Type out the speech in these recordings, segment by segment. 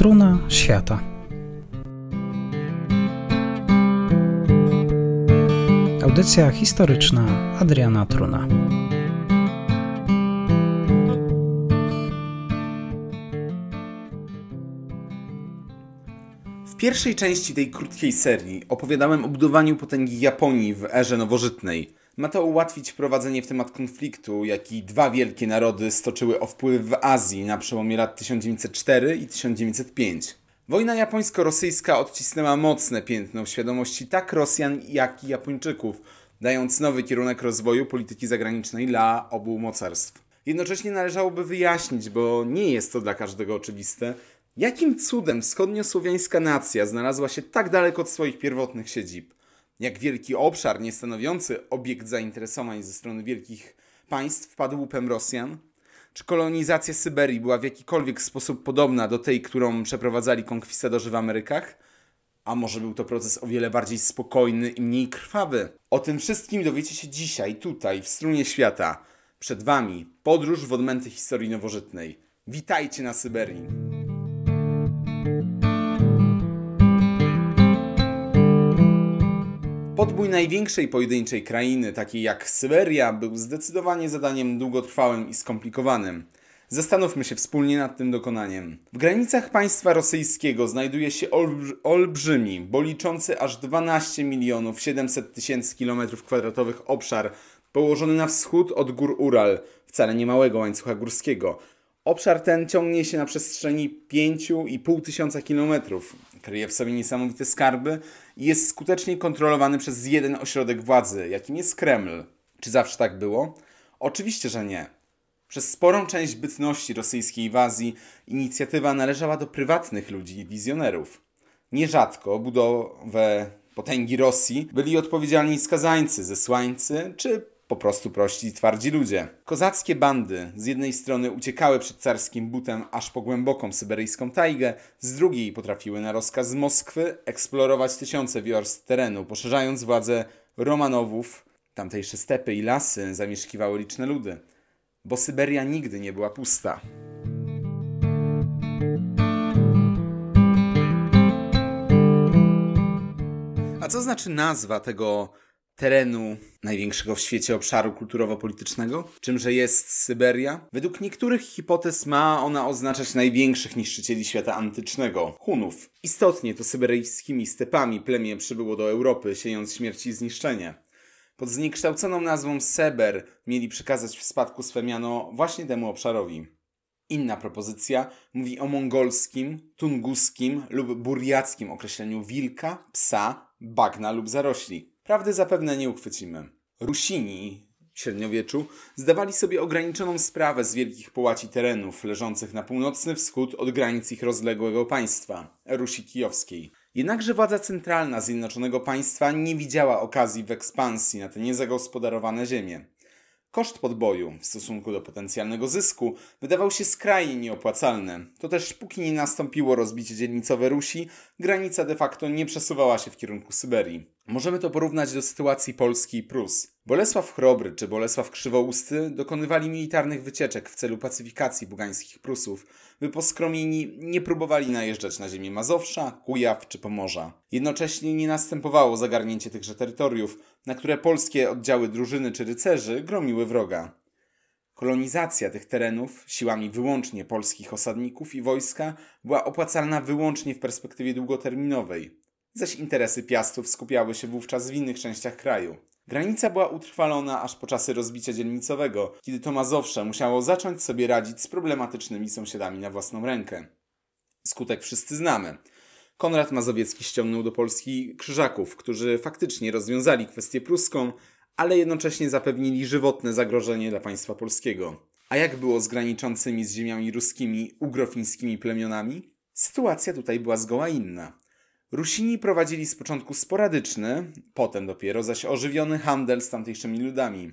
Struna świata. Audycja historyczna Adriana Truna. W pierwszej części tej krótkiej serii opowiadałem o budowaniu potęgi Japonii w erze nowożytnej – ma to ułatwić prowadzenie w temat konfliktu, jaki dwa wielkie narody stoczyły o wpływ w Azji na przełomie lat 1904 i 1905. Wojna japońsko-rosyjska odcisnęła mocne piętno w świadomości tak Rosjan, jak i Japończyków, dając nowy kierunek rozwoju polityki zagranicznej dla obu mocarstw. Jednocześnie należałoby wyjaśnić, bo nie jest to dla każdego oczywiste, jakim cudem wschodniosłowiańska nacja znalazła się tak daleko od swoich pierwotnych siedzib. Jak wielki obszar niestanowiący obiekt zainteresowań ze strony wielkich państw padł łupem Rosjan? Czy kolonizacja Syberii była w jakikolwiek sposób podobna do tej, którą przeprowadzali konkwistadorzy w Amerykach? A może był to proces o wiele bardziej spokojny i mniej krwawy? O tym wszystkim dowiecie się dzisiaj, tutaj, w strunie świata. Przed Wami podróż w odmęty historii nowożytnej. Witajcie na Syberii! Podbój największej pojedynczej krainy, takiej jak Syberia, był zdecydowanie zadaniem długotrwałym i skomplikowanym. Zastanówmy się wspólnie nad tym dokonaniem. W granicach państwa rosyjskiego znajduje się olbrzymi, bo liczący aż 12 milionów 700 tysięcy kilometrów kwadratowych obszar położony na wschód od gór Ural, wcale nie małego łańcucha górskiego. Obszar ten ciągnie się na przestrzeni 5,5 tysiąca kilometrów, kryje w sobie niesamowite skarby i jest skutecznie kontrolowany przez jeden ośrodek władzy, jakim jest Kreml. Czy zawsze tak było? Oczywiście, że nie. Przez sporą część bytności rosyjskiej inwazji inicjatywa należała do prywatnych ludzi i wizjonerów. Nierzadko budowę potęgi Rosji byli odpowiedzialni skazańcy, zesłańcy czy po prostu prości i twardzi ludzie. Kozackie bandy z jednej strony uciekały przed carskim butem aż po głęboką syberyjską tajgę, z drugiej potrafiły na rozkaz Moskwy eksplorować tysiące wiorst terenu, poszerzając władzę Romanowów. Tamtejsze stepy i lasy zamieszkiwały liczne ludy, bo Syberia nigdy nie była pusta. A co znaczy nazwa tego terenu największego w świecie obszaru kulturowo-politycznego, czymże jest Syberia. Według niektórych hipotez ma ona oznaczać największych niszczycieli świata antycznego Hunów. Istotnie to syberyjskimi stepami plemię przybyło do Europy, siejąc śmierć i zniszczenie. Pod zniekształconą nazwą Seber mieli przekazać w spadku swe miano właśnie temu obszarowi. Inna propozycja mówi o mongolskim, tunguskim lub burjackim określeniu wilka, psa, bagna lub zarośli. Prawdy zapewne nie uchwycimy. Rusini w średniowieczu zdawali sobie ograniczoną sprawę z wielkich połaci terenów leżących na północny wschód od granic ich rozległego państwa, Rusi Kijowskiej. Jednakże władza centralna Zjednoczonego Państwa nie widziała okazji w ekspansji na te niezagospodarowane ziemie. Koszt podboju w stosunku do potencjalnego zysku wydawał się skrajnie nieopłacalny. To też póki nie nastąpiło rozbicie dzielnicowe Rusi, granica de facto nie przesuwała się w kierunku Syberii. Możemy to porównać do sytuacji Polski i Prus. Bolesław Chrobry czy Bolesław Krzywousty dokonywali militarnych wycieczek w celu pacyfikacji bugańskich Prusów, by poskromieni nie próbowali najeżdżać na ziemię Mazowsza, Kujaw czy Pomorza. Jednocześnie nie następowało zagarnięcie tychże terytoriów, na które polskie oddziały drużyny czy rycerzy gromiły wroga. Kolonizacja tych terenów siłami wyłącznie polskich osadników i wojska była opłacalna wyłącznie w perspektywie długoterminowej, zaś interesy piastów skupiały się wówczas w innych częściach kraju. Granica była utrwalona aż po czasy rozbicia dzielnicowego, kiedy to Mazowsze musiało zacząć sobie radzić z problematycznymi sąsiadami na własną rękę. Skutek wszyscy znamy – Konrad Mazowiecki ściągnął do Polski krzyżaków, którzy faktycznie rozwiązali kwestię pruską, ale jednocześnie zapewnili żywotne zagrożenie dla państwa polskiego. A jak było z graniczącymi z ziemiami ruskimi ugrofińskimi plemionami? Sytuacja tutaj była zgoła inna. Rusini prowadzili z początku sporadyczny, potem dopiero zaś ożywiony handel z tamtejszymi ludami.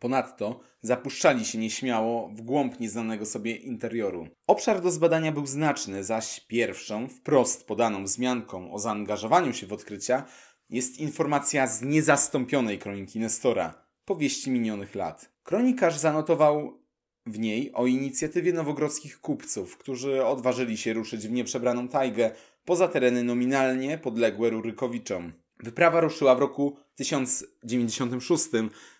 Ponadto zapuszczali się nieśmiało w głąb nieznanego sobie interioru. Obszar do zbadania był znaczny, zaś pierwszą, wprost podaną wzmianką o zaangażowaniu się w odkrycia jest informacja z niezastąpionej kroniki Nestora, powieści minionych lat. Kronikarz zanotował w niej o inicjatywie nowogrodzkich kupców, którzy odważyli się ruszyć w nieprzebraną tajgę poza tereny nominalnie podległe Rurykowiczom. Wyprawa ruszyła w roku 1096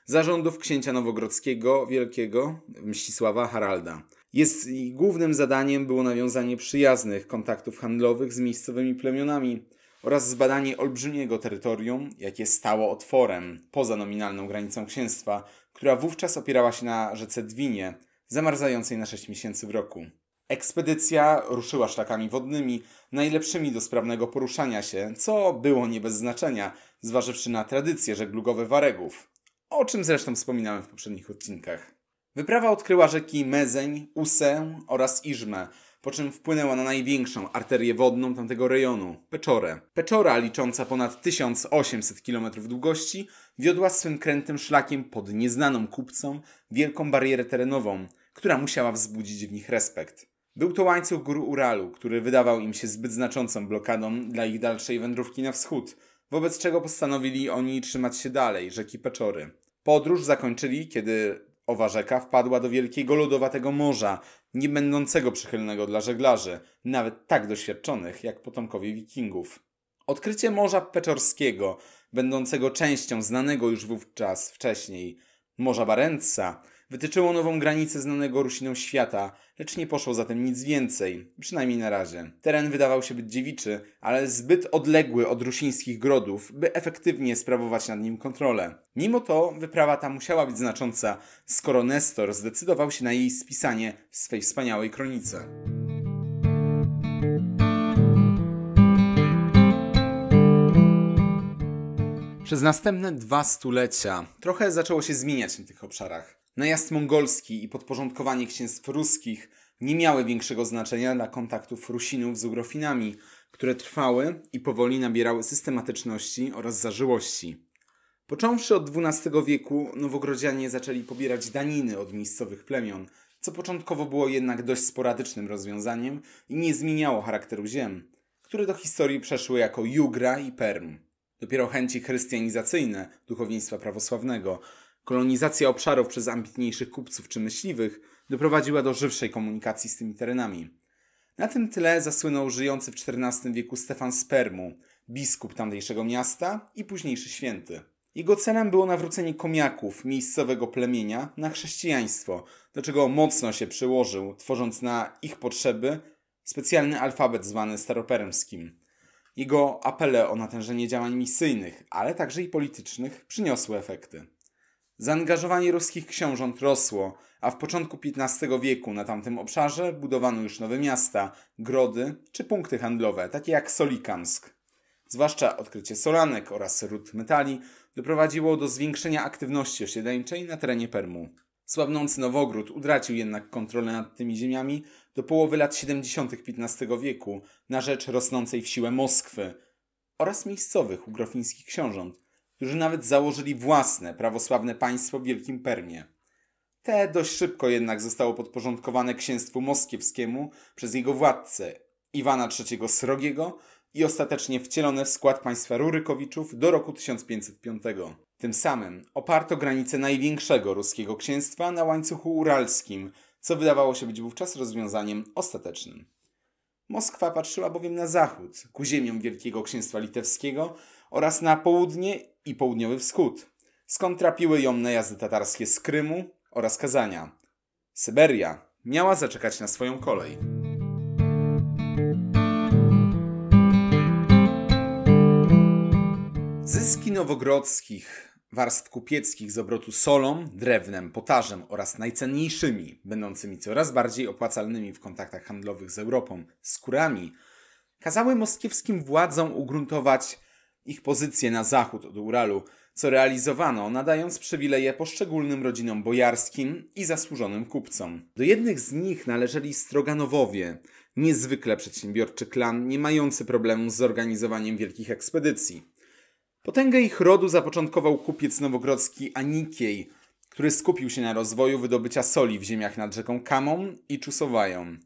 zarządów księcia nowogrodzkiego wielkiego Mścisława Haralda. Jest głównym zadaniem było nawiązanie przyjaznych kontaktów handlowych z miejscowymi plemionami oraz zbadanie olbrzymiego terytorium, jakie stało otworem poza nominalną granicą księstwa, która wówczas opierała się na rzece Dwinie, zamarzającej na 6 miesięcy w roku. Ekspedycja ruszyła szlakami wodnymi, najlepszymi do sprawnego poruszania się, co było nie bez znaczenia, zważywszy na tradycje żeglugowe Waregów, o czym zresztą wspominałem w poprzednich odcinkach. Wyprawa odkryła rzeki Mezeń, Usę oraz Iżmę, po czym wpłynęła na największą arterię wodną tamtego rejonu Peczorę. Peczora, licząca ponad 1800 km długości, wiodła swym krętym szlakiem pod nieznaną kupcą wielką barierę terenową, która musiała wzbudzić w nich respekt. Był to łańcuch gór Uralu, który wydawał im się zbyt znaczącą blokadą dla ich dalszej wędrówki na wschód, wobec czego postanowili oni trzymać się dalej, rzeki Peczory. Podróż zakończyli, kiedy owa rzeka wpadła do wielkiego lodowatego morza, nie będącego przychylnego dla żeglarzy, nawet tak doświadczonych jak potomkowie wikingów. Odkrycie Morza Peczorskiego, będącego częścią znanego już wówczas wcześniej Morza Barentsa, Wytyczyło nową granicę znanego Rusinom świata, lecz nie poszło zatem nic więcej, przynajmniej na razie. Teren wydawał się być dziewiczy, ale zbyt odległy od rusińskich grodów, by efektywnie sprawować nad nim kontrolę. Mimo to wyprawa ta musiała być znacząca, skoro Nestor zdecydował się na jej spisanie w swej wspaniałej kronice. Przez następne dwa stulecia trochę zaczęło się zmieniać na tych obszarach. Najazd mongolski i podporządkowanie księstw ruskich nie miały większego znaczenia dla kontaktów Rusinów z Ugrofinami, które trwały i powoli nabierały systematyczności oraz zażyłości. Począwszy od XII wieku, Nowogrodzianie zaczęli pobierać daniny od miejscowych plemion, co początkowo było jednak dość sporadycznym rozwiązaniem i nie zmieniało charakteru ziem, które do historii przeszły jako Jugra i Perm. Dopiero chęci chrystianizacyjne duchowieństwa prawosławnego Kolonizacja obszarów przez ambitniejszych kupców czy myśliwych doprowadziła do żywszej komunikacji z tymi terenami. Na tym tyle zasłynął żyjący w XIV wieku Stefan Spermu, biskup tamtejszego miasta i późniejszy święty. Jego celem było nawrócenie komiaków miejscowego plemienia na chrześcijaństwo, do czego mocno się przyłożył, tworząc na ich potrzeby specjalny alfabet zwany staroperemskim. Jego apele o natężenie działań misyjnych, ale także i politycznych przyniosły efekty. Zaangażowanie ruskich książąt rosło, a w początku XV wieku na tamtym obszarze budowano już nowe miasta, grody czy punkty handlowe, takie jak Solikamsk. Zwłaszcza odkrycie solanek oraz ród metali doprowadziło do zwiększenia aktywności osiedleńczej na terenie Permu. Słabnący Nowogród utracił jednak kontrolę nad tymi ziemiami do połowy lat 70. XV wieku na rzecz rosnącej w siłę Moskwy oraz miejscowych ugrofińskich książąt, którzy nawet założyli własne prawosławne państwo w Wielkim Permie. Te dość szybko jednak zostało podporządkowane księstwu moskiewskiemu przez jego władcę Iwana III Srogiego i ostatecznie wcielone w skład państwa Rurykowiczów do roku 1505. Tym samym oparto granice największego ruskiego księstwa na łańcuchu uralskim, co wydawało się być wówczas rozwiązaniem ostatecznym. Moskwa patrzyła bowiem na zachód, ku ziemiom Wielkiego Księstwa Litewskiego oraz na południe i południowy wschód, skąd trapiły ją najazdy tatarskie z Krymu oraz Kazania. Syberia miała zaczekać na swoją kolej. Zyski nowogrodzkich warstw kupieckich z obrotu solą, drewnem, potażem oraz najcenniejszymi, będącymi coraz bardziej opłacalnymi w kontaktach handlowych z Europą, skórami, kazały moskiewskim władzom ugruntować ich pozycję na zachód od Uralu, co realizowano, nadając przywileje poszczególnym rodzinom bojarskim i zasłużonym kupcom. Do jednych z nich należeli Stroganowowie, niezwykle przedsiębiorczy klan, nie mający problemu z zorganizowaniem wielkich ekspedycji. Potęgę ich rodu zapoczątkował kupiec nowogrodzki Anikiej, który skupił się na rozwoju wydobycia soli w ziemiach nad rzeką Kamą i Czusowają.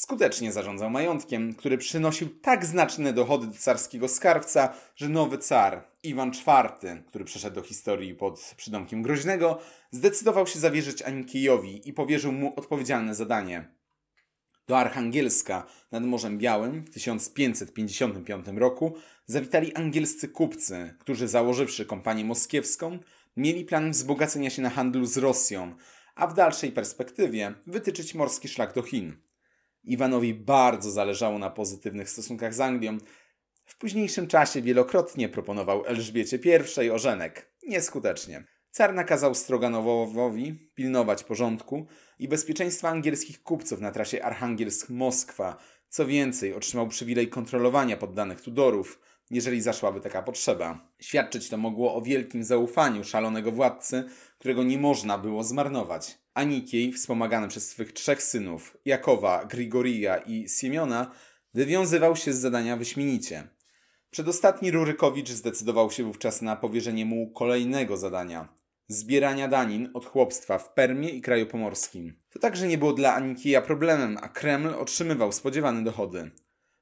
Skutecznie zarządzał majątkiem, który przynosił tak znaczne dochody do carskiego skarbca, że nowy car, Iwan IV, który przeszedł do historii pod przydomkiem Groźnego, zdecydował się zawierzyć Anikiejowi i powierzył mu odpowiedzialne zadanie. Do Archangielska nad Morzem Białym w 1555 roku zawitali angielscy kupcy, którzy założywszy kompanię moskiewską, mieli plan wzbogacenia się na handlu z Rosją, a w dalszej perspektywie wytyczyć morski szlak do Chin. Iwanowi bardzo zależało na pozytywnych stosunkach z Anglią. W późniejszym czasie wielokrotnie proponował Elżbiecie I ożenek, nieskutecznie. Car nakazał Stroganowowi pilnować porządku i bezpieczeństwa angielskich kupców na trasie archangelsk moskwa Co więcej, otrzymał przywilej kontrolowania poddanych Tudorów, jeżeli zaszłaby taka potrzeba. Świadczyć to mogło o wielkim zaufaniu szalonego władcy, którego nie można było zmarnować. Aniki, wspomagany przez swych trzech synów, Jakowa, Grigoria i Siemiona, wywiązywał się z zadania wyśmienicie. Przedostatni Rurykowicz zdecydował się wówczas na powierzenie mu kolejnego zadania zbierania danin od chłopstwa w Permie i kraju pomorskim. To także nie było dla Anikija problemem, a Kreml otrzymywał spodziewane dochody.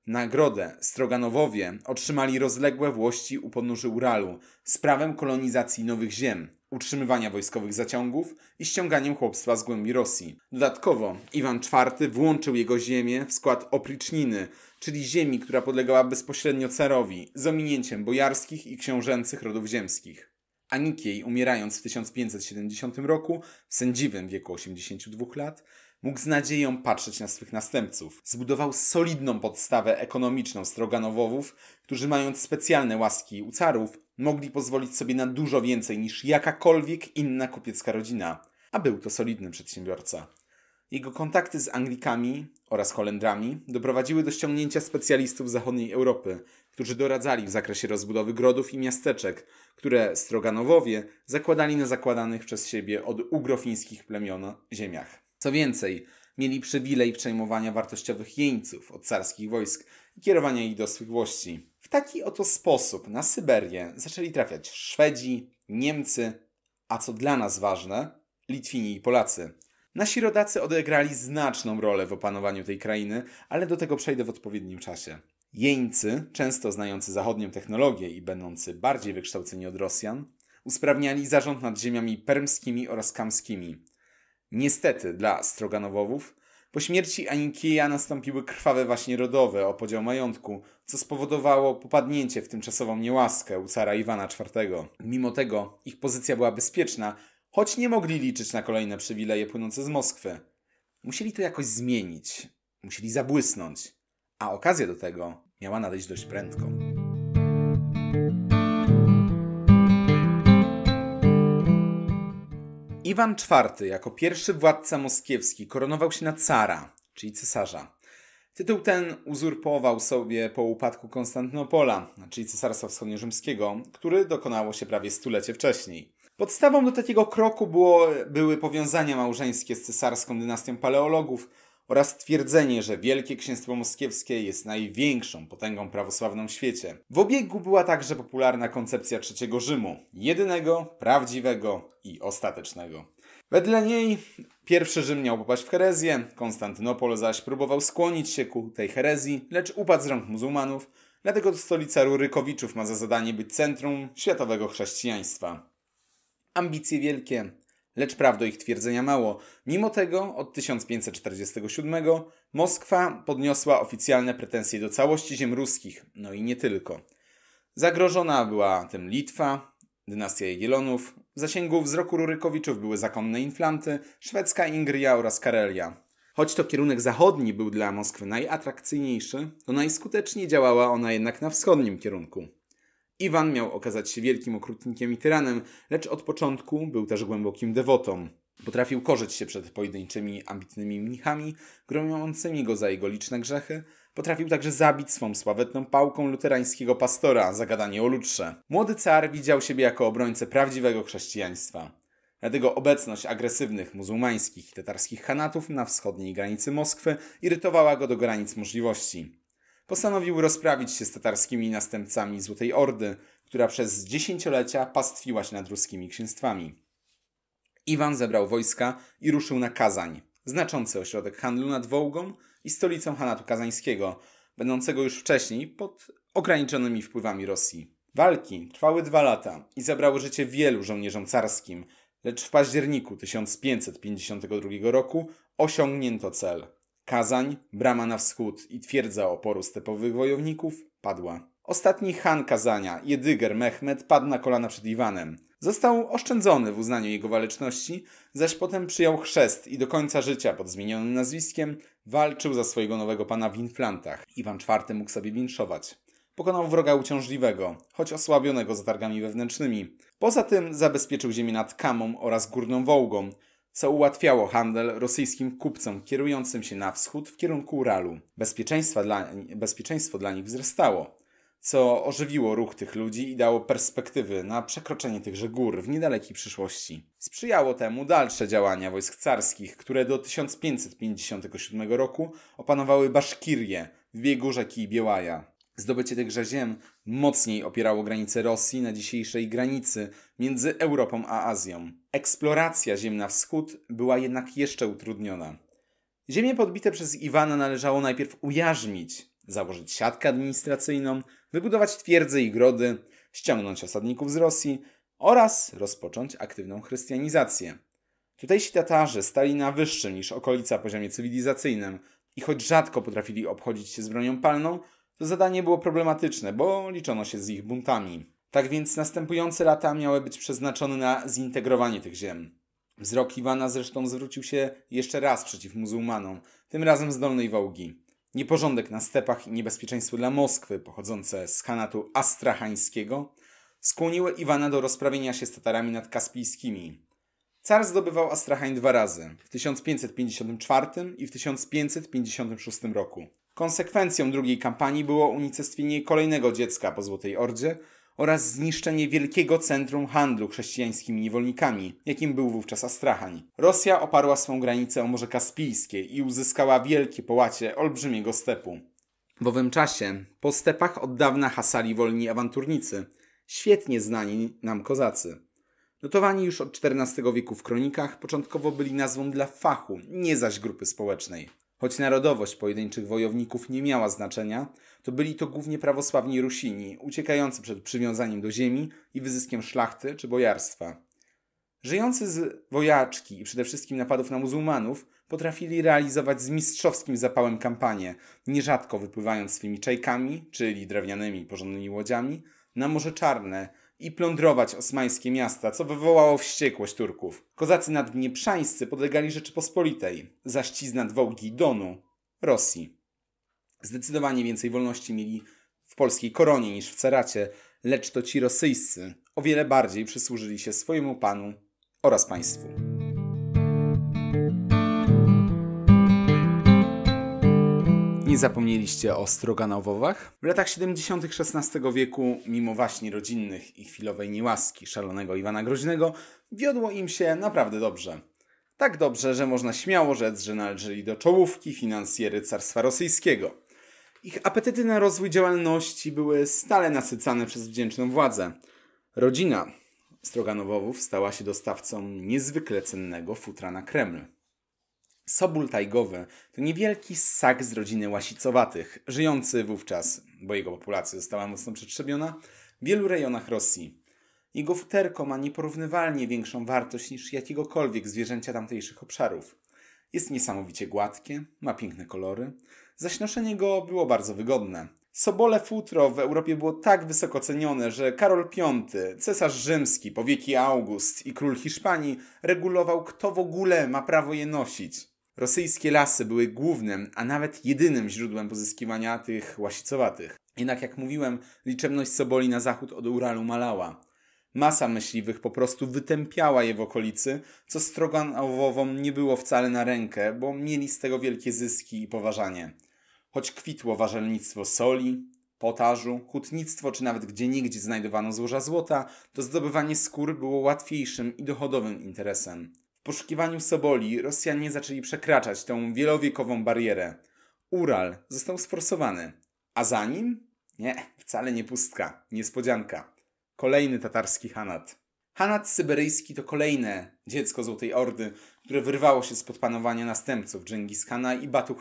Nagrodę Stroganowowie otrzymali rozległe włości u podnóży Uralu z prawem kolonizacji nowych ziem, utrzymywania wojskowych zaciągów i ściąganiem chłopstwa z głębi Rosji. Dodatkowo Iwan IV włączył jego ziemię w skład opriczniny, czyli ziemi, która podlegała bezpośrednio carowi, z ominięciem bojarskich i książęcych rodów ziemskich. Anikiej, umierając w 1570 roku, w sędziwym wieku 82 lat, mógł z nadzieją patrzeć na swych następców. Zbudował solidną podstawę ekonomiczną Stroganowowów, którzy mając specjalne łaski u carów, mogli pozwolić sobie na dużo więcej niż jakakolwiek inna kupiecka rodzina, a był to solidny przedsiębiorca. Jego kontakty z Anglikami oraz Holendrami doprowadziły do ściągnięcia specjalistów zachodniej Europy, którzy doradzali w zakresie rozbudowy grodów i miasteczek, które Stroganowowie zakładali na zakładanych przez siebie od ugrofińskich plemion ziemiach. Co więcej, mieli przywilej przejmowania wartościowych jeńców od carskich wojsk i kierowania ich do swych włości. W taki oto sposób na Syberię zaczęli trafiać Szwedzi, Niemcy, a co dla nas ważne, Litwini i Polacy. Nasi rodacy odegrali znaczną rolę w opanowaniu tej krainy, ale do tego przejdę w odpowiednim czasie. Jeńcy, często znający zachodnią technologię i będący bardziej wykształceni od Rosjan, usprawniali zarząd nad ziemiami permskimi oraz kamskimi, Niestety dla Stroganowowów po śmierci Anikija nastąpiły krwawe właśnie rodowe o podział majątku, co spowodowało popadnięcie w tymczasową niełaskę u cara Iwana IV. Mimo tego ich pozycja była bezpieczna, choć nie mogli liczyć na kolejne przywileje płynące z Moskwy. Musieli to jakoś zmienić, musieli zabłysnąć, a okazja do tego miała nadejść dość prędko. Iwan IV jako pierwszy władca moskiewski koronował się na cara, czyli cesarza. Tytuł ten uzurpował sobie po upadku Konstantynopola, czyli Cesarstwa rzymskiego, który dokonało się prawie stulecie wcześniej. Podstawą do takiego kroku było, były powiązania małżeńskie z cesarską dynastią paleologów, oraz twierdzenie, że Wielkie Księstwo Moskiewskie jest największą potęgą prawosławną w świecie. W obiegu była także popularna koncepcja Trzeciego Rzymu, jedynego, prawdziwego i ostatecznego. Wedle niej pierwszy Rzym miał popaść w herezję, Konstantynopol zaś próbował skłonić się ku tej herezji, lecz upadł z rąk muzułmanów, dlatego to stolica Rurykowiczów ma za zadanie być centrum światowego chrześcijaństwa. Ambicje wielkie, Lecz prawdo ich twierdzenia mało. Mimo tego od 1547 Moskwa podniosła oficjalne pretensje do całości ziem ruskich, no i nie tylko. Zagrożona była tym Litwa, dynastia Jagiellonów, w zasięgu wzroku Rurykowiczów były zakonne Inflanty, szwedzka Ingria oraz Karelia. Choć to kierunek zachodni był dla Moskwy najatrakcyjniejszy, to najskuteczniej działała ona jednak na wschodnim kierunku. Iwan miał okazać się wielkim okrutnikiem i tyranem, lecz od początku był też głębokim dewotą. Potrafił korzyć się przed pojedynczymi, ambitnymi mnichami, gromiącymi go za jego liczne grzechy, Potrafił także zabić swą sławetną pałką luterańskiego pastora zagadanie o lutrze. Młody car widział siebie jako obrońcę prawdziwego chrześcijaństwa. Dlatego obecność agresywnych muzułmańskich i tatarskich hanatów na wschodniej granicy Moskwy irytowała go do granic możliwości postanowił rozprawić się z tatarskimi następcami Złotej Ordy, która przez dziesięciolecia pastwiła się nad ruskimi księstwami. Iwan zebrał wojska i ruszył na Kazań, znaczący ośrodek handlu nad Wołgą i stolicą Hanatu Kazańskiego, będącego już wcześniej pod ograniczonymi wpływami Rosji. Walki trwały dwa lata i zabrały życie wielu żołnierzom carskim, lecz w październiku 1552 roku osiągnięto cel – Kazań, brama na wschód i twierdza oporu stepowych wojowników padła. Ostatni Han Kazania, Jedyger Mehmed, padł na kolana przed Iwanem. Został oszczędzony w uznaniu jego waleczności, zaś potem przyjął chrzest i do końca życia pod zmienionym nazwiskiem walczył za swojego nowego pana w Inflantach. Iwan IV mógł sobie winszować. Pokonał wroga uciążliwego, choć osłabionego zatargami wewnętrznymi. Poza tym zabezpieczył ziemię nad Kamą oraz Górną Wołgą, co ułatwiało handel rosyjskim kupcom kierującym się na wschód w kierunku Uralu. Bezpieczeństwo dla, bezpieczeństwo dla nich wzrastało, co ożywiło ruch tych ludzi i dało perspektywy na przekroczenie tychże gór w niedalekiej przyszłości. Sprzyjało temu dalsze działania wojsk carskich, które do 1557 roku opanowały Baszkirię w biegu rzeki Białaja. Zdobycie tychże ziem mocniej opierało granice Rosji na dzisiejszej granicy między Europą a Azją. Eksploracja ziem na wschód była jednak jeszcze utrudniona. Ziemie podbite przez Iwana należało najpierw ujarzmić, założyć siatkę administracyjną, wybudować twierdze i grody, ściągnąć osadników z Rosji oraz rozpocząć aktywną chrystianizację. Tutejsi Tatarzy stali na wyższym niż okolica poziomie cywilizacyjnym i choć rzadko potrafili obchodzić się z bronią palną, to zadanie było problematyczne, bo liczono się z ich buntami. Tak więc następujące lata miały być przeznaczone na zintegrowanie tych ziem. Wzrok Iwana zresztą zwrócił się jeszcze raz przeciw muzułmanom, tym razem z Dolnej Wołgi. Nieporządek na stepach i niebezpieczeństwo dla Moskwy pochodzące z kanatu Astrachańskiego skłoniły Iwana do rozprawienia się z Tatarami nad Kaspijskimi. Car zdobywał Astrachań dwa razy, w 1554 i w 1556 roku. Konsekwencją drugiej kampanii było unicestwienie kolejnego dziecka po Złotej Ordzie – oraz zniszczenie wielkiego centrum handlu chrześcijańskimi niewolnikami, jakim był wówczas Astrahań. Rosja oparła swą granicę o Morze Kaspijskie i uzyskała wielkie połacie olbrzymiego stepu. W owym czasie po stepach od dawna hasali wolni awanturnicy, świetnie znani nam kozacy. Notowani już od XIV wieku w kronikach, początkowo byli nazwą dla fachu, nie zaś grupy społecznej. Choć narodowość pojedynczych wojowników nie miała znaczenia, to byli to głównie prawosławni Rusini, uciekający przed przywiązaniem do ziemi i wyzyskiem szlachty czy bojarstwa. Żyjący z wojaczki i przede wszystkim napadów na muzułmanów, potrafili realizować z mistrzowskim zapałem kampanię, nierzadko wypływając swymi czajkami, czyli drewnianymi porządnymi łodziami, na Morze Czarne, i plądrować osmańskie miasta, co wywołało wściekłość Turków. Kozacy naddnieprzańscy podlegali Rzeczypospolitej, zaś ci z nadwołgi Donu Rosji. Zdecydowanie więcej wolności mieli w polskiej koronie niż w ceracie, lecz to ci rosyjscy o wiele bardziej przysłużyli się swojemu panu oraz państwu. Nie zapomnieliście o stroganowowach? W latach 70. XVI wieku, mimo właśnie rodzinnych i chwilowej niełaski szalonego Iwana Groźnego, wiodło im się naprawdę dobrze. Tak dobrze, że można śmiało rzec, że należeli do czołówki finansjery carstwa rosyjskiego. Ich apetyty na rozwój działalności były stale nasycane przez wdzięczną władzę. Rodzina Stroganowowów stała się dostawcą niezwykle cennego futra na Kreml tajgowy to niewielki ssak z rodziny łasicowatych, żyjący wówczas, bo jego populacja została mocno przetrzebiona, w wielu rejonach Rosji. Jego futerko ma nieporównywalnie większą wartość niż jakiegokolwiek zwierzęcia tamtejszych obszarów. Jest niesamowicie gładkie, ma piękne kolory, zaś noszenie go było bardzo wygodne. Sobole futro w Europie było tak wysoko cenione, że Karol V, cesarz rzymski, powieki August i król Hiszpanii regulował, kto w ogóle ma prawo je nosić. Rosyjskie lasy były głównym, a nawet jedynym źródłem pozyskiwania tych łasicowatych. Jednak jak mówiłem, liczebność Soboli na zachód od Uralu malała. Masa myśliwych po prostu wytępiała je w okolicy, co Stroganowowom nie było wcale na rękę, bo mieli z tego wielkie zyski i poważanie. Choć kwitło ważelnictwo soli, potażu, hutnictwo czy nawet nigdzie znajdowano złoża złota, to zdobywanie skór było łatwiejszym i dochodowym interesem poszukiwaniu Soboli Rosjanie zaczęli przekraczać tę wielowiekową barierę. Ural został sforsowany, a za nim? Nie, wcale nie pustka, niespodzianka. Kolejny tatarski Hanat. Hanat syberyjski to kolejne dziecko Złotej Ordy, które wyrwało się spod panowania następców Dżengis i Batu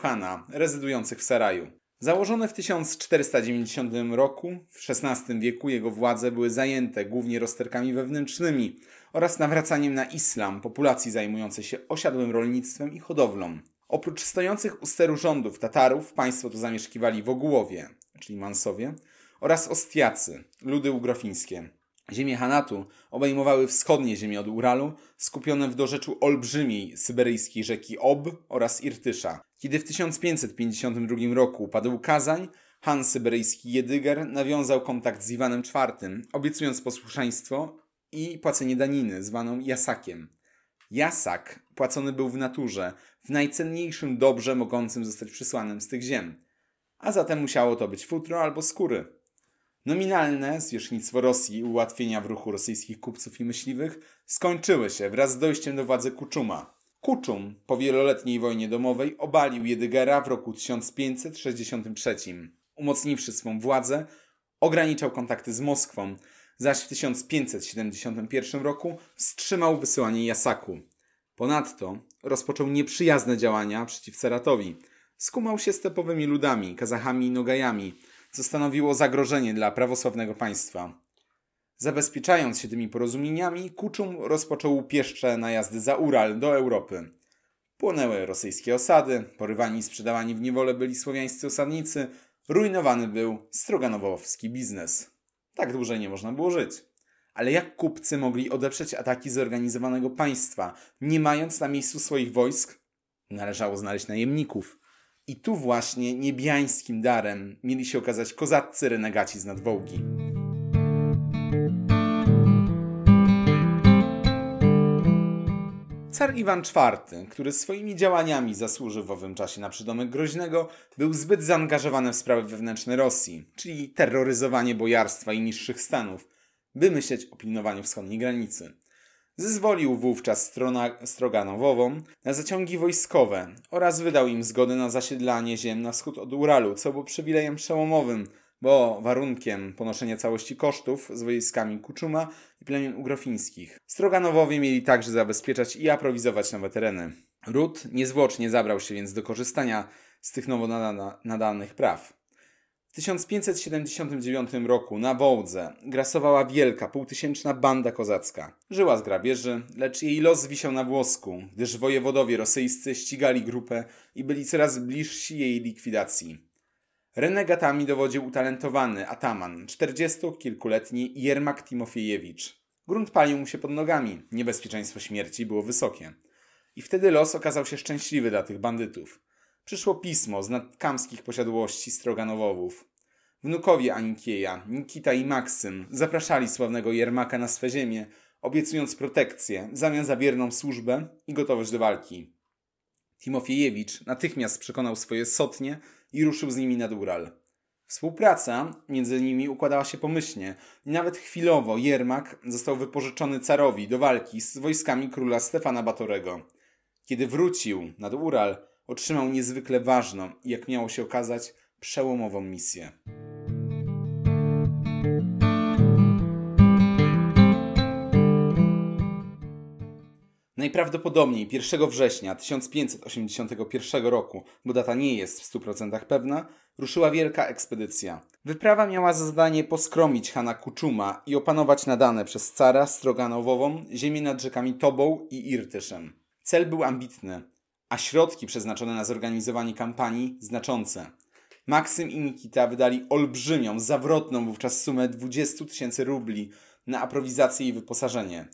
rezydujących w Saraju. Założone w 1490 roku, w XVI wieku jego władze były zajęte głównie rozterkami wewnętrznymi oraz nawracaniem na islam populacji zajmującej się osiadłym rolnictwem i hodowlą. Oprócz stojących u steru rządów Tatarów, państwo to zamieszkiwali Wogułowie, czyli Mansowie, oraz Ostiacy, ludy ugrofińskie. Ziemie Hanatu obejmowały wschodnie ziemie od Uralu, skupione w dorzeczu olbrzymiej syberyjskiej rzeki Ob oraz Irtysza. Kiedy w 1552 roku upadł Kazań, Han syberyjski Jedyger nawiązał kontakt z Iwanem IV, obiecując posłuszeństwo i płacenie daniny, zwaną jasakiem. Jasak płacony był w naturze, w najcenniejszym dobrze mogącym zostać przysłanym z tych ziem. A zatem musiało to być futro albo skóry. Nominalne zwierzchnictwo Rosji i ułatwienia w ruchu rosyjskich kupców i myśliwych skończyły się wraz z dojściem do władzy Kuczuma. Kuczum po wieloletniej wojnie domowej obalił Jedygera w roku 1563. Umocniwszy swą władzę, ograniczał kontakty z Moskwą, zaś w 1571 roku wstrzymał wysyłanie Jasaku. Ponadto rozpoczął nieprzyjazne działania przeciw Ceratowi. Skumał się stepowymi ludami, Kazachami i Nogajami – co stanowiło zagrożenie dla prawosławnego państwa. Zabezpieczając się tymi porozumieniami, Kuczum rozpoczął pieszcze najazdy za Ural do Europy. Płonęły rosyjskie osady, porywani i sprzedawani w niewolę byli słowiańscy osadnicy, rujnowany był stroganowowski biznes. Tak dłużej nie można było żyć. Ale jak kupcy mogli odeprzeć ataki zorganizowanego państwa, nie mając na miejscu swoich wojsk? Należało znaleźć najemników. I tu właśnie niebiańskim darem mieli się okazać kozaccy renegaci z nadwołki. Car Iwan IV, który swoimi działaniami zasłużył w owym czasie na przydomek groźnego, był zbyt zaangażowany w sprawy wewnętrzne Rosji, czyli terroryzowanie bojarstwa i niższych stanów, by myśleć o pilnowaniu wschodniej granicy. Zezwolił wówczas strona stroganowową na zaciągi wojskowe oraz wydał im zgodę na zasiedlanie ziem na wschód od Uralu, co było przywilejem przełomowym, bo warunkiem ponoszenia całości kosztów z wojskami Kuczuma i plemion ugrofińskich. Stroganowowie mieli także zabezpieczać i aprowizować nowe tereny. Ród niezwłocznie zabrał się więc do korzystania z tych nowo nadanych praw. W 1579 roku na Wołdze grasowała wielka, półtysięczna banda kozacka. Żyła z grabieży, lecz jej los wisiał na włosku, gdyż wojewodowie rosyjscy ścigali grupę i byli coraz bliżsi jej likwidacji. Renegatami dowodził utalentowany ataman, 40-kilkuletni Jermak Timofiejewicz. Grunt palił mu się pod nogami, niebezpieczeństwo śmierci było wysokie. I wtedy los okazał się szczęśliwy dla tych bandytów przyszło pismo z nadkamskich posiadłości Stroganowowów. Wnukowie Anikieja, Nikita i Maksym, zapraszali sławnego Jermaka na swe ziemię, obiecując protekcję, zamian za wierną służbę i gotowość do walki. Timofiejewicz natychmiast przekonał swoje sotnie i ruszył z nimi nad Ural. Współpraca między nimi układała się pomyślnie i nawet chwilowo Jermak został wypożyczony carowi do walki z wojskami króla Stefana Batorego. Kiedy wrócił nad Ural, otrzymał niezwykle ważną i, jak miało się okazać, przełomową misję. Najprawdopodobniej 1 września 1581 roku, bo data nie jest w 100% pewna, ruszyła wielka ekspedycja. Wyprawa miała za zadanie poskromić Hana Kuczuma i opanować nadane przez cara Stroganowową ziemię nad rzekami Tobą i Irtyszem. Cel był ambitny a środki przeznaczone na zorganizowanie kampanii znaczące. Maksym i Nikita wydali olbrzymią, zawrotną wówczas sumę 20 tysięcy rubli na aprowizację i wyposażenie.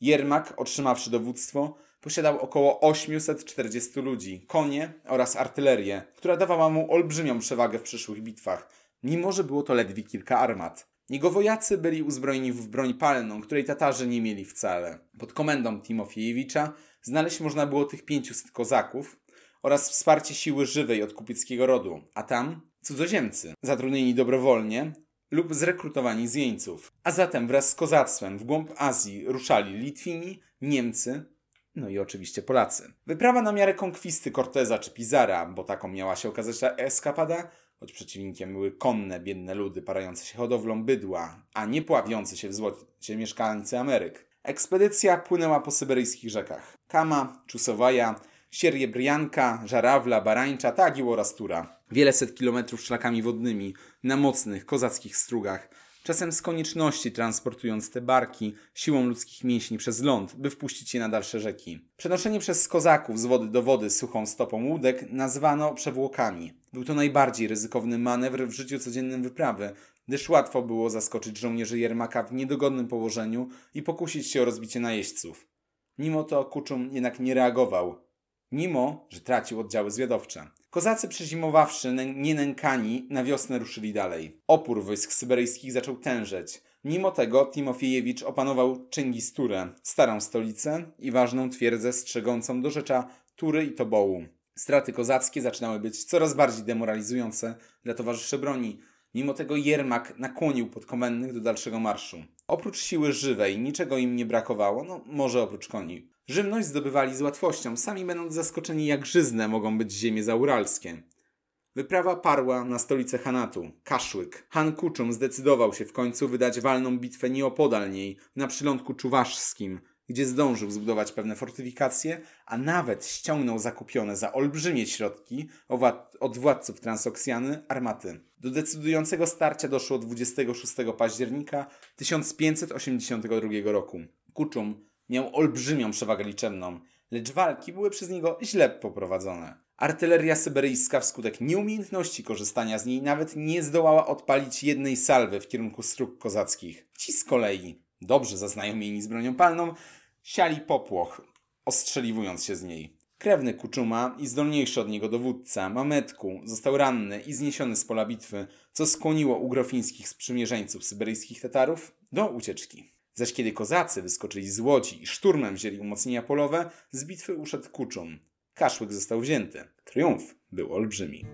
Jermak, otrzymawszy dowództwo, posiadał około 840 ludzi, konie oraz artylerię, która dawała mu olbrzymią przewagę w przyszłych bitwach, mimo że było to ledwie kilka armat. Jego wojacy byli uzbrojeni w broń palną, której Tatarzy nie mieli wcale. Pod komendą Timofiejewicza Znaleźć można było tych 500 kozaków oraz wsparcie siły żywej od kupieckiego rodu, a tam cudzoziemcy, zatrudnieni dobrowolnie lub zrekrutowani z jeńców. A zatem wraz z kozactwem w głąb Azji ruszali Litwini, Niemcy, no i oczywiście Polacy. Wyprawa na miarę konkwisty Corteza czy Pizara, bo taką miała się okazać ta eskapada, choć przeciwnikiem były konne, biedne ludy parające się hodowlą bydła, a nie pławiące się w złocie mieszkańcy Ameryk. Ekspedycja płynęła po syberyjskich rzekach. Kama, Czusowaja, Sierjebrianka, Żarawla, Barańcza, Tagił oraz Tura. set kilometrów szlakami wodnymi, na mocnych, kozackich strugach, czasem z konieczności transportując te barki siłą ludzkich mięśni przez ląd, by wpuścić je na dalsze rzeki. Przenoszenie przez kozaków z wody do wody suchą stopą łódek nazwano przewłokami. Był to najbardziej ryzykowny manewr w życiu codziennym wyprawy, gdyż łatwo było zaskoczyć żołnierzy Jermaka w niedogodnym położeniu i pokusić się o rozbicie najeźdźców. Mimo to Kuczum jednak nie reagował, mimo że tracił oddziały zwiadowcze. Kozacy przezimowawszy, nienękani na wiosnę ruszyli dalej. Opór wojsk syberyjskich zaczął tężeć. Mimo tego Timofiejewicz opanował Czyngisturę, starą stolicę i ważną twierdzę strzegącą do rzecza Tury i Tobołu. Straty kozackie zaczynały być coraz bardziej demoralizujące dla towarzyszy broni. Mimo tego Jermak nakłonił podkomendnych do dalszego marszu. Oprócz siły żywej niczego im nie brakowało, no może oprócz koni. Żywność zdobywali z łatwością, sami będąc zaskoczeni jak żyzne mogą być ziemie zauralskie. Wyprawa parła na stolicę Hanatu, Kaszłyk. Han Kuczum zdecydował się w końcu wydać walną bitwę nieopodal niej, na przylądku czuwaszskim, gdzie zdążył zbudować pewne fortyfikacje, a nawet ściągnął zakupione za olbrzymie środki od władców Transoksjany armaty. Do decydującego starcia doszło 26 października 1582 roku. Kuczum miał olbrzymią przewagę liczebną, lecz walki były przez niego źle poprowadzone. Artyleria syberyjska wskutek nieumiejętności korzystania z niej nawet nie zdołała odpalić jednej salwy w kierunku struktur kozackich. Ci z kolei, dobrze zaznajomieni z bronią palną, siali popłoch, ostrzeliwując się z niej. Krewny Kuczuma i zdolniejszy od niego dowódca, Mametku, został ranny i zniesiony z pola bitwy, co skłoniło ugrofińskich sprzymierzeńców syberyjskich Tatarów do ucieczki. Zaś kiedy kozacy wyskoczyli z łodzi i szturmem wzięli umocnienia polowe, z bitwy uszedł Kuczum. Kaszłyk został wzięty. Triumf był olbrzymi.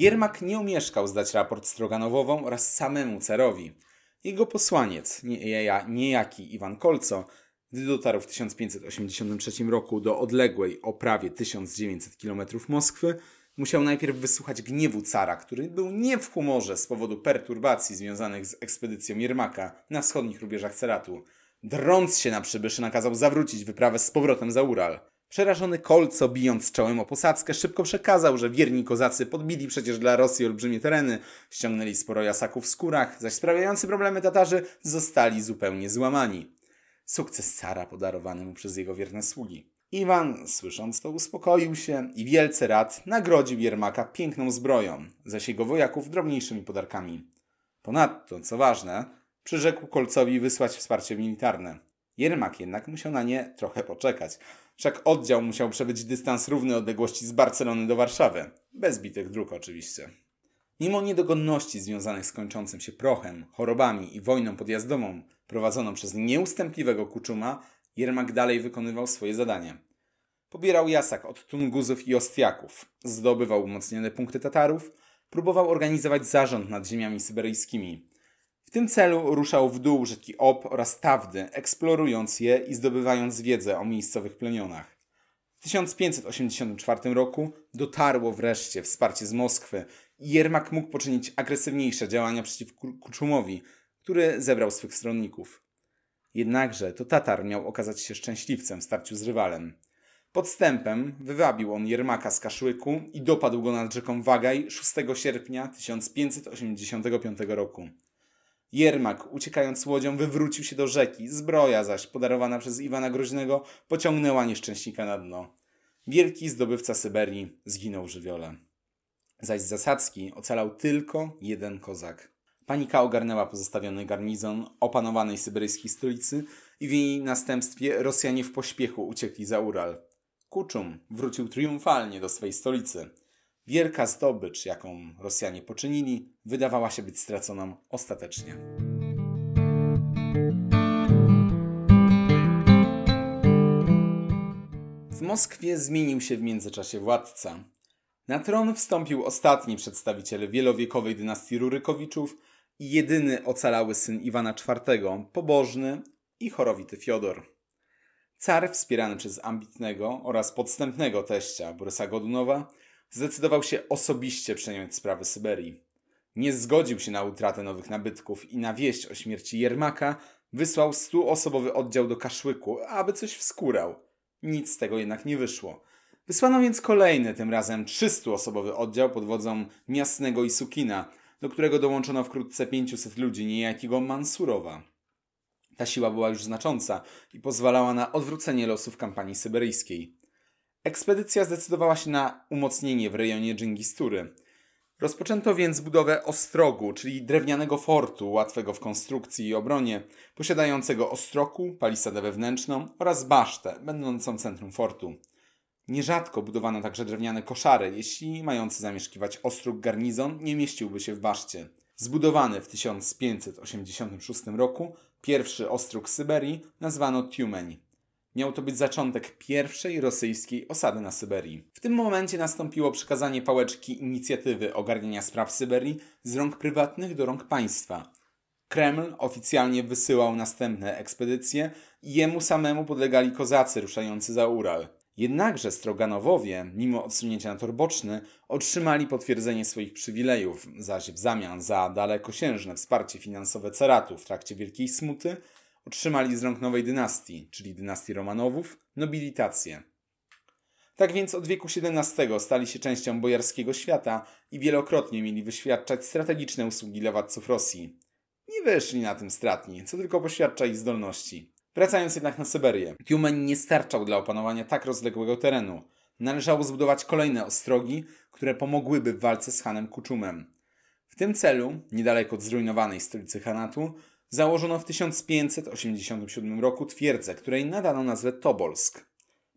Jermak nie omieszkał zdać raport Stroganowową oraz samemu cerowi. Jego posłaniec, niejaki Iwan Kolco, gdy dotarł w 1583 roku do odległej o prawie 1900 km Moskwy, musiał najpierw wysłuchać gniewu cara, który był nie w humorze z powodu perturbacji związanych z ekspedycją Jermaka na wschodnich rubieżach Ceratu. Drąc się na przybyszy nakazał zawrócić wyprawę z powrotem za Ural. Przerażony Kolco, bijąc czołem o posadzkę, szybko przekazał, że wierni kozacy podbili przecież dla Rosji olbrzymie tereny, ściągnęli sporo jasaków w skórach, zaś sprawiający problemy Tatarzy zostali zupełnie złamani. Sukces cara podarowany mu przez jego wierne sługi. Iwan, słysząc to, uspokoił się i wielce rad nagrodził Jermaka piękną zbroją, zaś jego wojaków drobniejszymi podarkami. Ponadto, co ważne, przyrzekł Kolcowi wysłać wsparcie militarne. Jermak jednak musiał na nie trochę poczekać – Wszak oddział musiał przebyć dystans równy odległości z Barcelony do Warszawy. Bez bitych dróg oczywiście. Mimo niedogodności związanych z kończącym się prochem, chorobami i wojną podjazdową prowadzoną przez nieustępliwego Kuczuma, Jermak dalej wykonywał swoje zadanie. Pobierał jasak od Tunguzów i Ostiaków, zdobywał umocnione punkty Tatarów, próbował organizować zarząd nad ziemiami syberyjskimi, w tym celu ruszał w dół rzeki Ob oraz Tawdy, eksplorując je i zdobywając wiedzę o miejscowych plemionach. W 1584 roku dotarło wreszcie wsparcie z Moskwy i Jermak mógł poczynić agresywniejsze działania przeciw Kuczumowi, który zebrał swych stronników. Jednakże to Tatar miał okazać się szczęśliwcem w starciu z rywalem. Podstępem wywabił on Jermaka z Kaszłyku i dopadł go nad rzeką Wagaj 6 sierpnia 1585 roku. Jermak, uciekając łodzią, wywrócił się do rzeki, zbroja zaś, podarowana przez Iwana Groźnego, pociągnęła nieszczęśnika na dno. Wielki zdobywca Syberii zginął w żywiole. Zaś z zasadzki ocalał tylko jeden kozak. Panika ogarnęła pozostawiony garnizon opanowanej syberyjskiej stolicy i w jej następstwie Rosjanie w pośpiechu uciekli za Ural. Kuczum wrócił triumfalnie do swej stolicy – Wielka zdobycz, jaką Rosjanie poczynili, wydawała się być straconą ostatecznie. W Moskwie zmienił się w międzyczasie władca. Na tron wstąpił ostatni przedstawiciel wielowiekowej dynastii Rurykowiczów i jedyny ocalały syn Iwana IV, pobożny i chorowity Fiodor. Car, wspierany przez ambitnego oraz podstępnego teścia Borysa Godunowa, zdecydował się osobiście przejąć sprawy Syberii. Nie zgodził się na utratę nowych nabytków i na wieść o śmierci Jermaka wysłał stuosobowy oddział do Kaszłyku, aby coś wskurał. Nic z tego jednak nie wyszło. Wysłano więc kolejny, tym razem 300-osobowy oddział pod wodzą Miasnego i Sukina, do którego dołączono wkrótce 500 ludzi, niejakiego Mansurowa. Ta siła była już znacząca i pozwalała na odwrócenie losów kampanii syberyjskiej. Ekspedycja zdecydowała się na umocnienie w rejonie Dżingistury. Rozpoczęto więc budowę ostrogu, czyli drewnianego fortu łatwego w konstrukcji i obronie, posiadającego ostroku, palisadę wewnętrzną oraz basztę, będącą centrum fortu. Nierzadko budowano także drewniane koszary, jeśli mający zamieszkiwać ostróg garnizon nie mieściłby się w baszcie. Zbudowany w 1586 roku pierwszy ostróg Syberii nazwano Tiumeni miał to być zaczątek pierwszej rosyjskiej osady na Syberii. W tym momencie nastąpiło przekazanie pałeczki inicjatywy ogarniania spraw Syberii z rąk prywatnych do rąk państwa. Kreml oficjalnie wysyłał następne ekspedycje i jemu samemu podlegali kozacy ruszający za Ural. Jednakże Stroganowowie, mimo odsunięcia na tor boczny, otrzymali potwierdzenie swoich przywilejów, zaś w zamian za dalekosiężne wsparcie finansowe caratu w trakcie Wielkiej Smuty otrzymali z rąk nowej dynastii, czyli dynastii Romanowów, nobilitację. Tak więc od wieku XVII stali się częścią bojarskiego świata i wielokrotnie mieli wyświadczać strategiczne usługi dla władców Rosji. Nie wyszli na tym stratni, co tylko poświadcza ich zdolności. Wracając jednak na Syberię, Tiumen nie starczał dla opanowania tak rozległego terenu. Należało zbudować kolejne ostrogi, które pomogłyby w walce z Hanem Kuczumem. W tym celu, niedaleko od zrujnowanej stolicy Hanatu, założono w 1587 roku twierdzę, której nadano nazwę Tobolsk.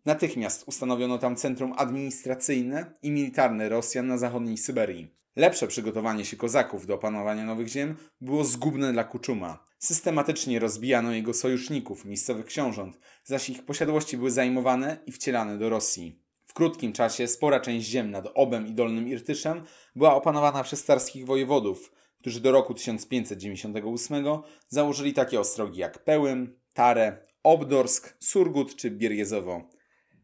Natychmiast ustanowiono tam centrum administracyjne i militarne Rosjan na zachodniej Syberii. Lepsze przygotowanie się kozaków do opanowania nowych ziem było zgubne dla Kuczuma. Systematycznie rozbijano jego sojuszników, miejscowych książąt, zaś ich posiadłości były zajmowane i wcielane do Rosji. W krótkim czasie spora część ziem nad Obem i Dolnym Irtyszem była opanowana przez starskich wojewodów, którzy do roku 1598 założyli takie ostrogi jak Pełym, Tarę, Obdorsk, Surgut czy Bierjezowo.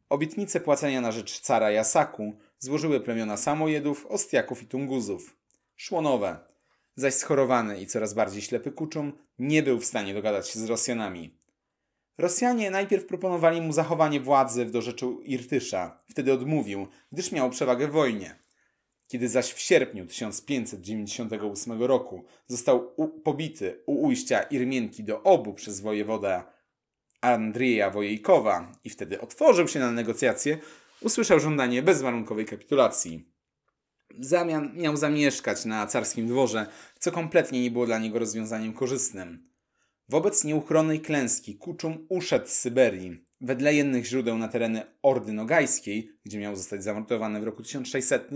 Obietnice płacenia na rzecz cara Jasaku złożyły plemiona Samojedów, Ostiaków i Tunguzów. Szło nowe. Zaś schorowany i coraz bardziej ślepy Kuczum nie był w stanie dogadać się z Rosjanami. Rosjanie najpierw proponowali mu zachowanie władzy w dorzeczu Irtysza. Wtedy odmówił, gdyż miał przewagę w wojnie. Kiedy zaś w sierpniu 1598 roku został u- pobity u ujścia Irmienki do Obu przez wojewodę Andrzeja Wojejkowa i wtedy otworzył się na negocjacje, usłyszał żądanie bezwarunkowej kapitulacji. W zamian miał zamieszkać na carskim dworze, co kompletnie nie było dla niego rozwiązaniem korzystnym. Wobec nieuchronnej klęski Kuczum uszedł z Syberii, wedle jednych źródeł na tereny Ordy Nogajskiej, gdzie miał zostać zamordowany w roku 1600,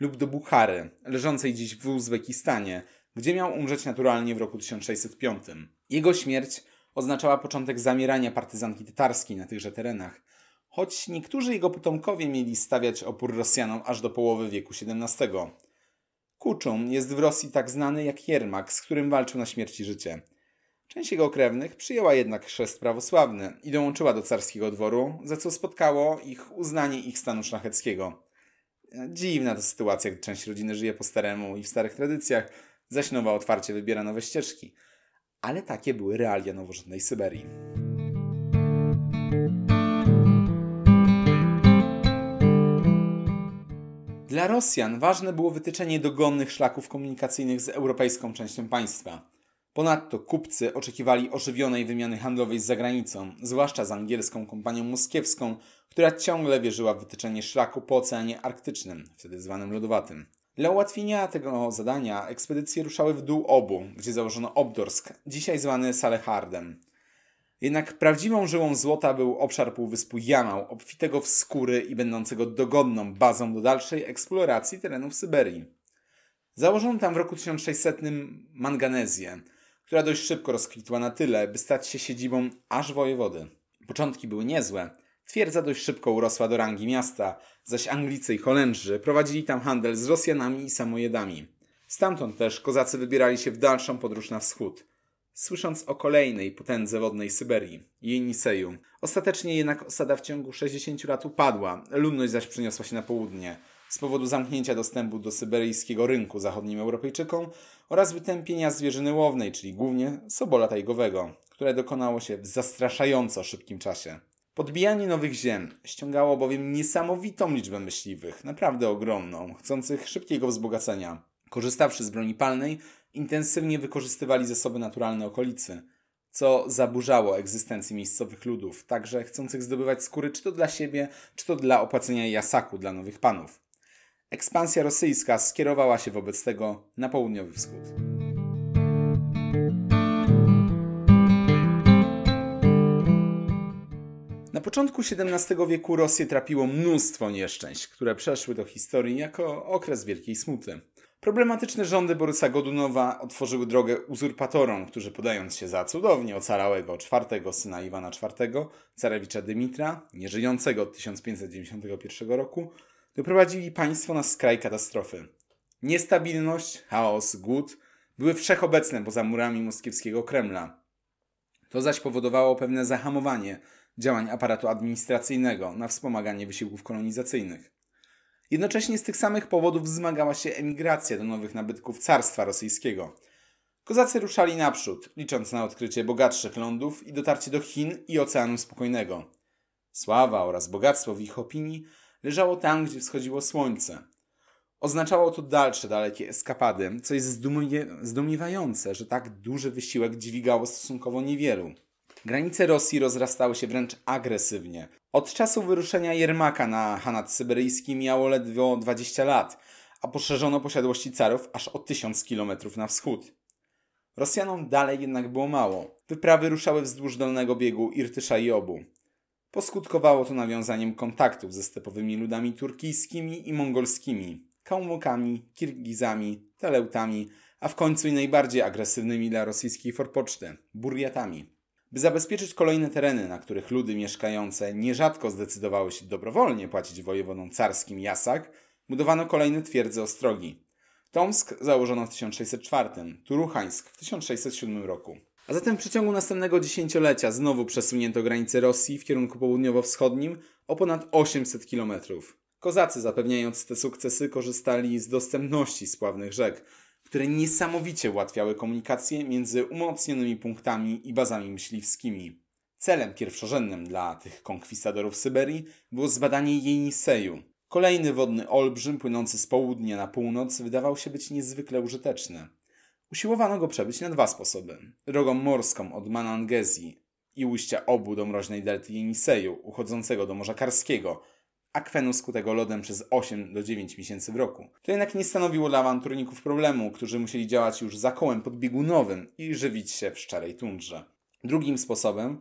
lub do Buchary, leżącej dziś w Uzbekistanie, gdzie miał umrzeć naturalnie w roku 1605. Jego śmierć oznaczała początek zamierania partyzanki tatarskiej na tychże terenach, choć niektórzy jego potomkowie mieli stawiać opór Rosjanom aż do połowy wieku XVII. Kuczum jest w Rosji tak znany jak Jermak, z którym walczył na śmierć i życie – Część jego krewnych przyjęła jednak chrzest prawosławny i dołączyła do carskiego dworu, za co spotkało ich uznanie ich stanu szlacheckiego. Dziwna to sytuacja, gdy część rodziny żyje po staremu i w starych tradycjach, zaś nowa otwarcie wybiera nowe ścieżki. Ale takie były realia nowożytnej Syberii. Dla Rosjan ważne było wytyczenie dogonnych szlaków komunikacyjnych z europejską częścią państwa. Ponadto kupcy oczekiwali ożywionej wymiany handlowej z zagranicą, zwłaszcza z angielską kompanią moskiewską, która ciągle wierzyła w wytyczenie szlaku po Oceanie Arktycznym, wtedy zwanym lodowatym. Dla ułatwienia tego zadania ekspedycje ruszały w dół obu, gdzie założono Obdorsk, dzisiaj zwany Salehardem. Jednak prawdziwą żyłą złota był obszar półwyspu Jamał, obfitego w skóry i będącego dogodną bazą do dalszej eksploracji terenów Syberii. Założono tam w roku 1600 manganezję – która dość szybko rozkwitła na tyle, by stać się siedzibą aż wojewody. Początki były niezłe. Twierdza dość szybko urosła do rangi miasta, zaś Anglicy i Holendrzy prowadzili tam handel z Rosjanami i samojedami. Stamtąd też kozacy wybierali się w dalszą podróż na wschód. Słysząc o kolejnej potędze wodnej Syberii, Jeniseju, ostatecznie jednak osada w ciągu 60 lat upadła, ludność zaś przeniosła się na południe. Z powodu zamknięcia dostępu do syberyjskiego rynku zachodnim Europejczykom oraz wytępienia zwierzyny łownej, czyli głównie sobola tajgowego, które dokonało się w zastraszająco szybkim czasie. Podbijanie nowych ziem ściągało bowiem niesamowitą liczbę myśliwych, naprawdę ogromną, chcących szybkiego wzbogacenia. Korzystawszy z broni palnej, intensywnie wykorzystywali zasoby naturalne okolicy, co zaburzało egzystencję miejscowych ludów, także chcących zdobywać skóry czy to dla siebie, czy to dla opłacenia jasaku dla nowych panów. Ekspansja rosyjska skierowała się wobec tego na południowy wschód. Na początku XVII wieku Rosję trapiło mnóstwo nieszczęść, które przeszły do historii jako okres wielkiej smuty. Problematyczne rządy Borysa Godunowa otworzyły drogę uzurpatorom, którzy podając się za cudownie ocalałego czwartego syna Iwana IV, carewicza Dymitra, nieżyjącego od 1591 roku, doprowadzili państwo na skraj katastrofy. Niestabilność, chaos, głód były wszechobecne poza murami moskiewskiego Kremla. To zaś powodowało pewne zahamowanie działań aparatu administracyjnego na wspomaganie wysiłków kolonizacyjnych. Jednocześnie z tych samych powodów wzmagała się emigracja do nowych nabytków carstwa rosyjskiego. Kozacy ruszali naprzód, licząc na odkrycie bogatszych lądów i dotarcie do Chin i Oceanu Spokojnego. Sława oraz bogactwo w ich opinii leżało tam, gdzie wschodziło słońce. Oznaczało to dalsze dalekie eskapady, co jest zdumie, zdumiewające, że tak duży wysiłek dźwigało stosunkowo niewielu. Granice Rosji rozrastały się wręcz agresywnie. Od czasu wyruszenia Jermaka na Hanat Syberyjski miało ledwo 20 lat, a poszerzono posiadłości carów aż o 1000 km na wschód. Rosjanom dalej jednak było mało. Wyprawy ruszały wzdłuż dolnego biegu Irtysza i Obu. Poskutkowało to nawiązaniem kontaktów ze stepowymi ludami turkijskimi i mongolskimi, kałmukami, kirgizami, teleutami, a w końcu i najbardziej agresywnymi dla rosyjskiej forpoczty – burjatami. By zabezpieczyć kolejne tereny, na których ludy mieszkające nierzadko zdecydowały się dobrowolnie płacić wojewodom carskim jasak, budowano kolejne twierdze ostrogi. Tomsk założono w 1604, Turuchańsk w 1607 roku. A zatem w przeciągu następnego dziesięciolecia znowu przesunięto granice Rosji w kierunku południowo-wschodnim o ponad 800 km. Kozacy zapewniając te sukcesy korzystali z dostępności spławnych rzek, które niesamowicie ułatwiały komunikację między umocnionymi punktami i bazami myśliwskimi. Celem pierwszorzędnym dla tych konkwisadorów Syberii było zbadanie Jeniseju. Kolejny wodny olbrzym płynący z południa na północ wydawał się być niezwykle użyteczny. Usiłowano go przebyć na dwa sposoby. Drogą morską od Manangezji i ujścia Obu do mroźnej delty Jeniseju, uchodzącego do Morza Karskiego, akwenu skutego lodem przez 8 do 9 miesięcy w roku. To jednak nie stanowiło dla awanturników problemu, którzy musieli działać już za kołem podbiegunowym i żywić się w szczerej tundrze. Drugim sposobem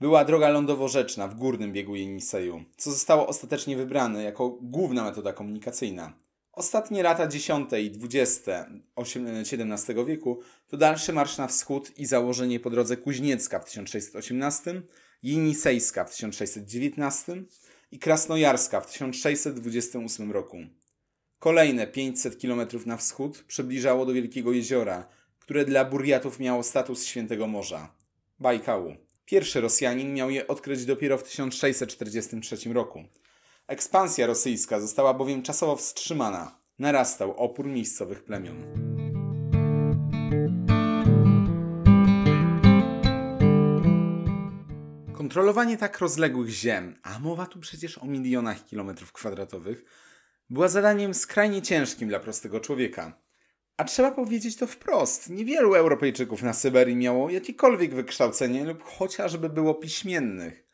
była droga lądowo-rzeczna w górnym biegu Jeniseju, co zostało ostatecznie wybrane jako główna metoda komunikacyjna. Ostatnie lata X i XX XVII e, wieku to dalszy marsz na wschód i założenie po drodze Kuźniecka w 1618, Jenisejska w 1619 i Krasnojarska w 1628 roku. Kolejne 500 km na wschód przybliżało do Wielkiego Jeziora, które dla Burjatów miało status Świętego Morza Bajkału. Pierwszy Rosjanin miał je odkryć dopiero w 1643 roku. Ekspansja rosyjska została bowiem czasowo wstrzymana. Narastał opór miejscowych plemion. Kontrolowanie tak rozległych ziem, a mowa tu przecież o milionach kilometrów kwadratowych, była zadaniem skrajnie ciężkim dla prostego człowieka. A trzeba powiedzieć to wprost, niewielu Europejczyków na Syberii miało jakiekolwiek wykształcenie lub chociażby było piśmiennych.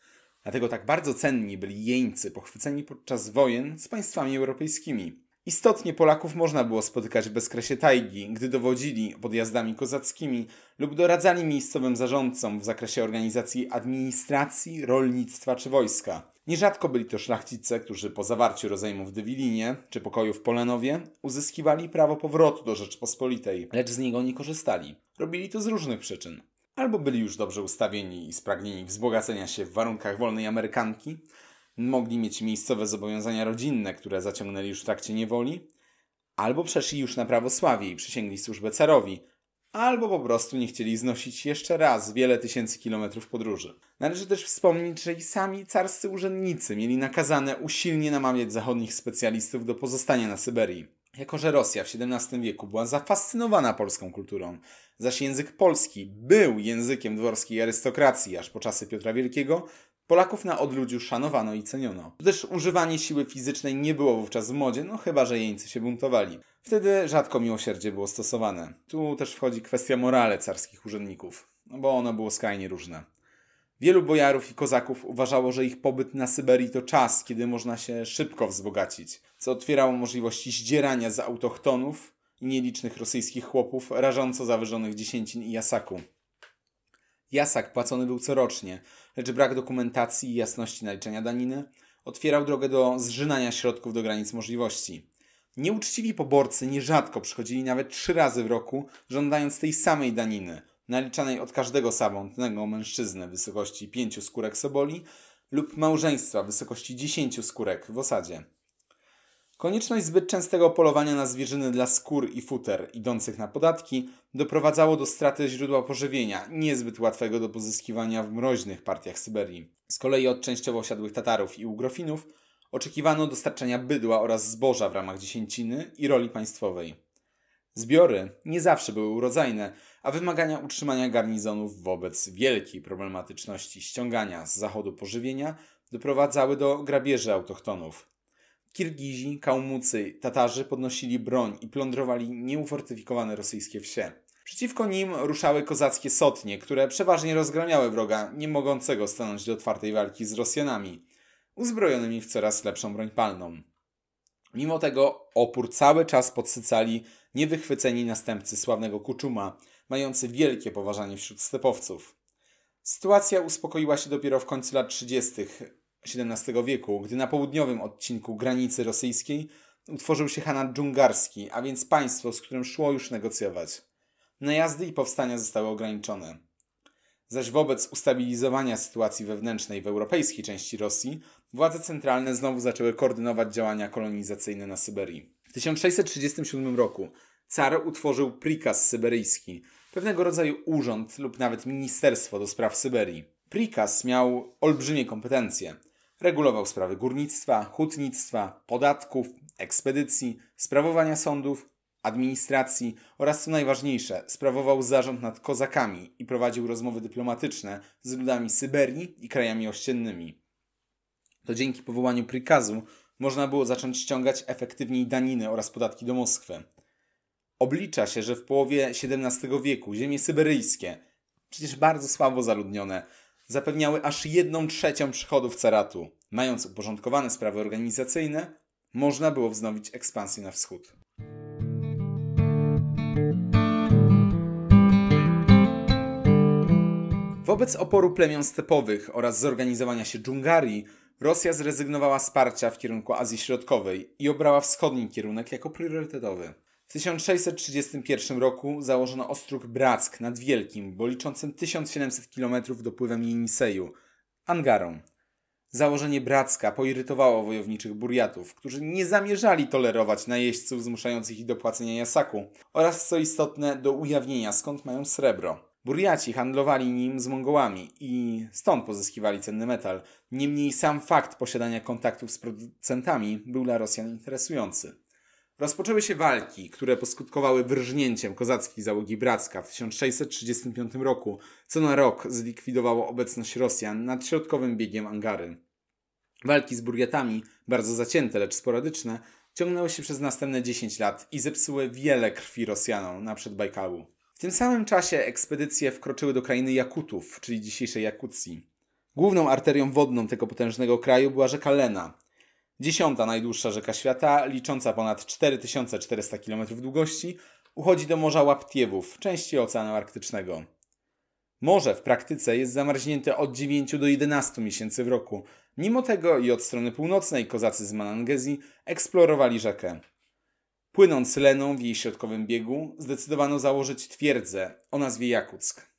Dlatego tak bardzo cenni byli jeńcy pochwyceni podczas wojen z państwami europejskimi. Istotnie Polaków można było spotykać w bezkresie tajgi, gdy dowodzili podjazdami kozackimi lub doradzali miejscowym zarządcom w zakresie organizacji administracji, rolnictwa czy wojska. Nierzadko byli to szlachcice, którzy po zawarciu rozejmu w Dywilinie czy pokoju w Polenowie uzyskiwali prawo powrotu do Rzeczpospolitej, lecz z niego nie korzystali. Robili to z różnych przyczyn albo byli już dobrze ustawieni i spragnieni wzbogacenia się w warunkach wolnej Amerykanki, mogli mieć miejscowe zobowiązania rodzinne, które zaciągnęli już w trakcie niewoli, albo przeszli już na prawosławie i przysięgli służbę carowi, albo po prostu nie chcieli znosić jeszcze raz wiele tysięcy kilometrów podróży. Należy też wspomnieć, że i sami carscy urzędnicy mieli nakazane usilnie namawiać zachodnich specjalistów do pozostania na Syberii. Jako, że Rosja w XVII wieku była zafascynowana polską kulturą zaś język polski był językiem dworskiej arystokracji aż po czasy Piotra Wielkiego, Polaków na odludziu szanowano i ceniono. Gdyż używanie siły fizycznej nie było wówczas w modzie, no chyba, że jeńcy się buntowali. Wtedy rzadko miłosierdzie było stosowane. Tu też wchodzi kwestia morale carskich urzędników, no bo ono było skrajnie różne. Wielu bojarów i kozaków uważało, że ich pobyt na Syberii to czas, kiedy można się szybko wzbogacić, co otwierało możliwości zdzierania z autochtonów, i nielicznych rosyjskich chłopów rażąco zawyżonych dziesięcin i jasaku. Jasak płacony był corocznie, lecz brak dokumentacji i jasności naliczenia daniny otwierał drogę do zrzynania środków do granic możliwości. Nieuczciwi poborcy nierzadko przychodzili nawet trzy razy w roku, żądając tej samej daniny, naliczanej od każdego samotnego mężczyzny w wysokości pięciu skórek soboli lub małżeństwa w wysokości dziesięciu skórek w osadzie. Konieczność zbyt częstego polowania na zwierzyny dla skór i futer idących na podatki doprowadzało do straty źródła pożywienia, niezbyt łatwego do pozyskiwania w mroźnych partiach Syberii. Z kolei od częściowo osiadłych Tatarów i Ugrofinów oczekiwano dostarczenia bydła oraz zboża w ramach dziesięciny i roli państwowej. Zbiory nie zawsze były urodzajne, a wymagania utrzymania garnizonów wobec wielkiej problematyczności ściągania z zachodu pożywienia doprowadzały do grabieży autochtonów. Kirgizi, Kałmucy, Tatarzy podnosili broń i plądrowali nieufortyfikowane rosyjskie wsie. Przeciwko nim ruszały kozackie sotnie, które przeważnie rozgramiały wroga, nie mogącego stanąć do otwartej walki z Rosjanami, uzbrojonymi w coraz lepszą broń palną. Mimo tego opór cały czas podsycali niewychwyceni następcy sławnego Kuczuma, mający wielkie poważanie wśród stepowców. Sytuacja uspokoiła się dopiero w końcu lat 30., XVII wieku, gdy na południowym odcinku granicy rosyjskiej utworzył się Hanat Dżungarski, a więc państwo, z którym szło już negocjować. Najazdy i powstania zostały ograniczone. Zaś wobec ustabilizowania sytuacji wewnętrznej w europejskiej części Rosji, władze centralne znowu zaczęły koordynować działania kolonizacyjne na Syberii. W 1637 roku car utworzył prikaz syberyjski, pewnego rodzaju urząd lub nawet ministerstwo do spraw Syberii. Prikaz miał olbrzymie kompetencje – Regulował sprawy górnictwa, hutnictwa, podatków, ekspedycji, sprawowania sądów, administracji oraz co najważniejsze, sprawował zarząd nad kozakami i prowadził rozmowy dyplomatyczne z ludami Syberii i krajami ościennymi. To dzięki powołaniu prikazu można było zacząć ściągać efektywniej daniny oraz podatki do Moskwy. Oblicza się, że w połowie XVII wieku ziemie syberyjskie, przecież bardzo słabo zaludnione, zapewniały aż jedną trzecią przychodów Ceratu. Mając uporządkowane sprawy organizacyjne, można było wznowić ekspansję na wschód. Wobec oporu plemion stepowych oraz zorganizowania się dżungarii, Rosja zrezygnowała z parcia w kierunku Azji Środkowej i obrała wschodni kierunek jako priorytetowy. W 1631 roku założono ostróg Brack nad Wielkim, bo liczącym 1700 km dopływem Jeniseju, Angarą. Założenie Bracka poirytowało wojowniczych Burjatów, którzy nie zamierzali tolerować najeźdźców zmuszających ich do płacenia jasaku oraz, co istotne, do ujawnienia skąd mają srebro. Burjaci handlowali nim z Mongołami i stąd pozyskiwali cenny metal. Niemniej sam fakt posiadania kontaktów z producentami był dla Rosjan interesujący. Rozpoczęły się walki, które poskutkowały wyrżnięciem kozackiej załogi Bracka w 1635 roku, co na rok zlikwidowało obecność Rosjan nad środkowym biegiem Angary. Walki z Burjatami, bardzo zacięte lecz sporadyczne, ciągnęły się przez następne 10 lat i zepsuły wiele krwi Rosjanom naprzed Bajkału. W tym samym czasie ekspedycje wkroczyły do krainy Jakutów, czyli dzisiejszej Jakucji. Główną arterią wodną tego potężnego kraju była rzeka Lena, Dziesiąta najdłuższa rzeka świata, licząca ponad 4400 km długości, uchodzi do Morza Łaptiewów, części Oceanu Arktycznego. Morze w praktyce jest zamarznięte od 9 do 11 miesięcy w roku. Mimo tego i od strony północnej kozacy z Manangezji eksplorowali rzekę. Płynąc Leną w jej środkowym biegu, zdecydowano założyć twierdzę o nazwie Jakuck.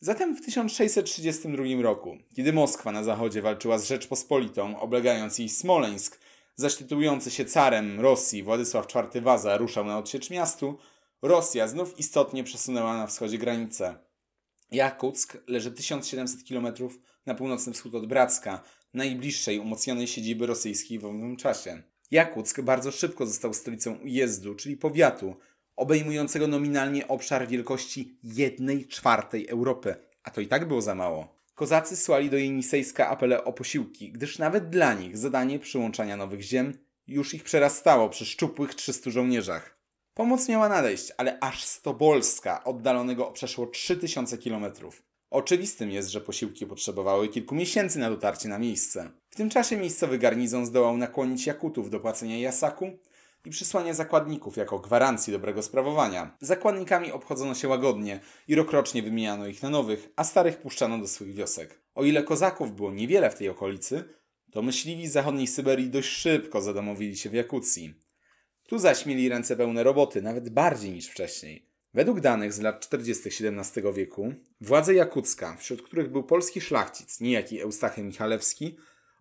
Zatem w 1632 roku, kiedy Moskwa na zachodzie walczyła z Rzeczpospolitą, oblegając jej Smoleńsk, zaś tytułujący się carem Rosji Władysław IV Waza ruszał na odsiecz miastu, Rosja znów istotnie przesunęła na wschodzie granicę. Jakuck leży 1700 km na północny wschód od Bracka, najbliższej umocnionej siedziby rosyjskiej w owym czasie. Jakuck bardzo szybko został stolicą ujezdu, czyli powiatu, obejmującego nominalnie obszar wielkości jednej czwartej Europy, a to i tak było za mało. Kozacy słali do Jenisejska apele o posiłki, gdyż nawet dla nich zadanie przyłączania nowych ziem już ich przerastało przy szczupłych 300 żołnierzach. Pomoc miała nadejść, ale aż z Tobolska, oddalonego o przeszło 3000 km. Oczywistym jest, że posiłki potrzebowały kilku miesięcy na dotarcie na miejsce. W tym czasie miejscowy garnizon zdołał nakłonić Jakutów do płacenia jasaku, i przysłania zakładników jako gwarancji dobrego sprawowania. Zakładnikami obchodzono się łagodnie i rokrocznie wymieniano ich na nowych, a starych puszczano do swych wiosek. O ile kozaków było niewiele w tej okolicy, to myśliwi z zachodniej Syberii dość szybko zadomowili się w Jakucji. Tu zaś mieli ręce pełne roboty, nawet bardziej niż wcześniej. Według danych z lat 40. XVII wieku, władze Jakucka, wśród których był polski szlachcic, niejaki Eustachy Michalewski,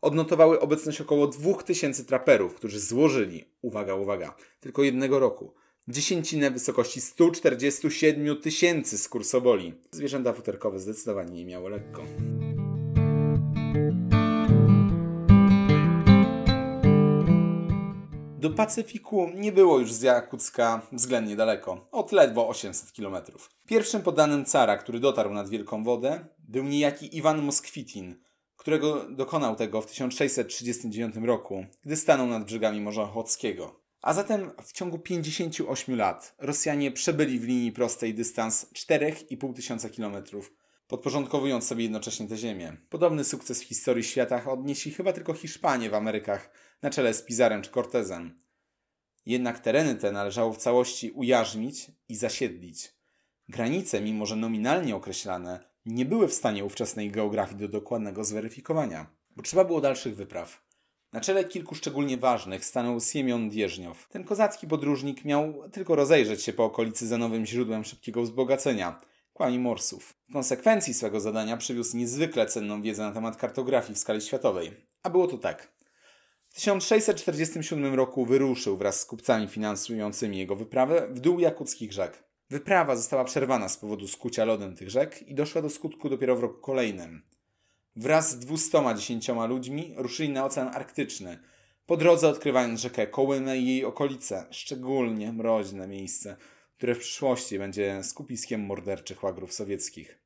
odnotowały obecność około 2000 traperów, którzy złożyli, uwaga, uwaga, tylko jednego roku, dziesięcinę wysokości 147 tysięcy skursoboli. Zwierzęta futerkowe zdecydowanie nie miały lekko. Do Pacyfiku nie było już z Jakucka względnie daleko, od ledwo 800 km. Pierwszym podanym cara, który dotarł nad Wielką Wodę, był niejaki Iwan Moskwitin, którego dokonał tego w 1639 roku, gdy stanął nad brzegami Morza Ochockiego. A zatem w ciągu 58 lat Rosjanie przebyli w linii prostej dystans 4,5 tysiąca kilometrów, podporządkowując sobie jednocześnie tę ziemię. Podobny sukces w historii świata odnieśli chyba tylko Hiszpanie w Amerykach na czele z Pizarem czy Cortezem. Jednak tereny te należało w całości ujarzmić i zasiedlić. Granice, mimo że nominalnie określane, nie były w stanie ówczesnej geografii do dokładnego zweryfikowania, bo trzeba było dalszych wypraw. Na czele kilku szczególnie ważnych stanął Siemion Dieżniow. Ten kozacki podróżnik miał tylko rozejrzeć się po okolicy za nowym źródłem szybkiego wzbogacenia – kłami morsów. W konsekwencji swego zadania przywiózł niezwykle cenną wiedzę na temat kartografii w skali światowej. A było to tak. W 1647 roku wyruszył wraz z kupcami finansującymi jego wyprawę w dół jakuckich rzek. Wyprawa została przerwana z powodu skucia lodem tych rzek i doszła do skutku dopiero w roku kolejnym. Wraz z 210 ludźmi ruszyli na Ocean Arktyczny, po drodze odkrywając rzekę Kołynę i jej okolice, szczególnie mroźne miejsce, które w przyszłości będzie skupiskiem morderczych łagrów sowieckich.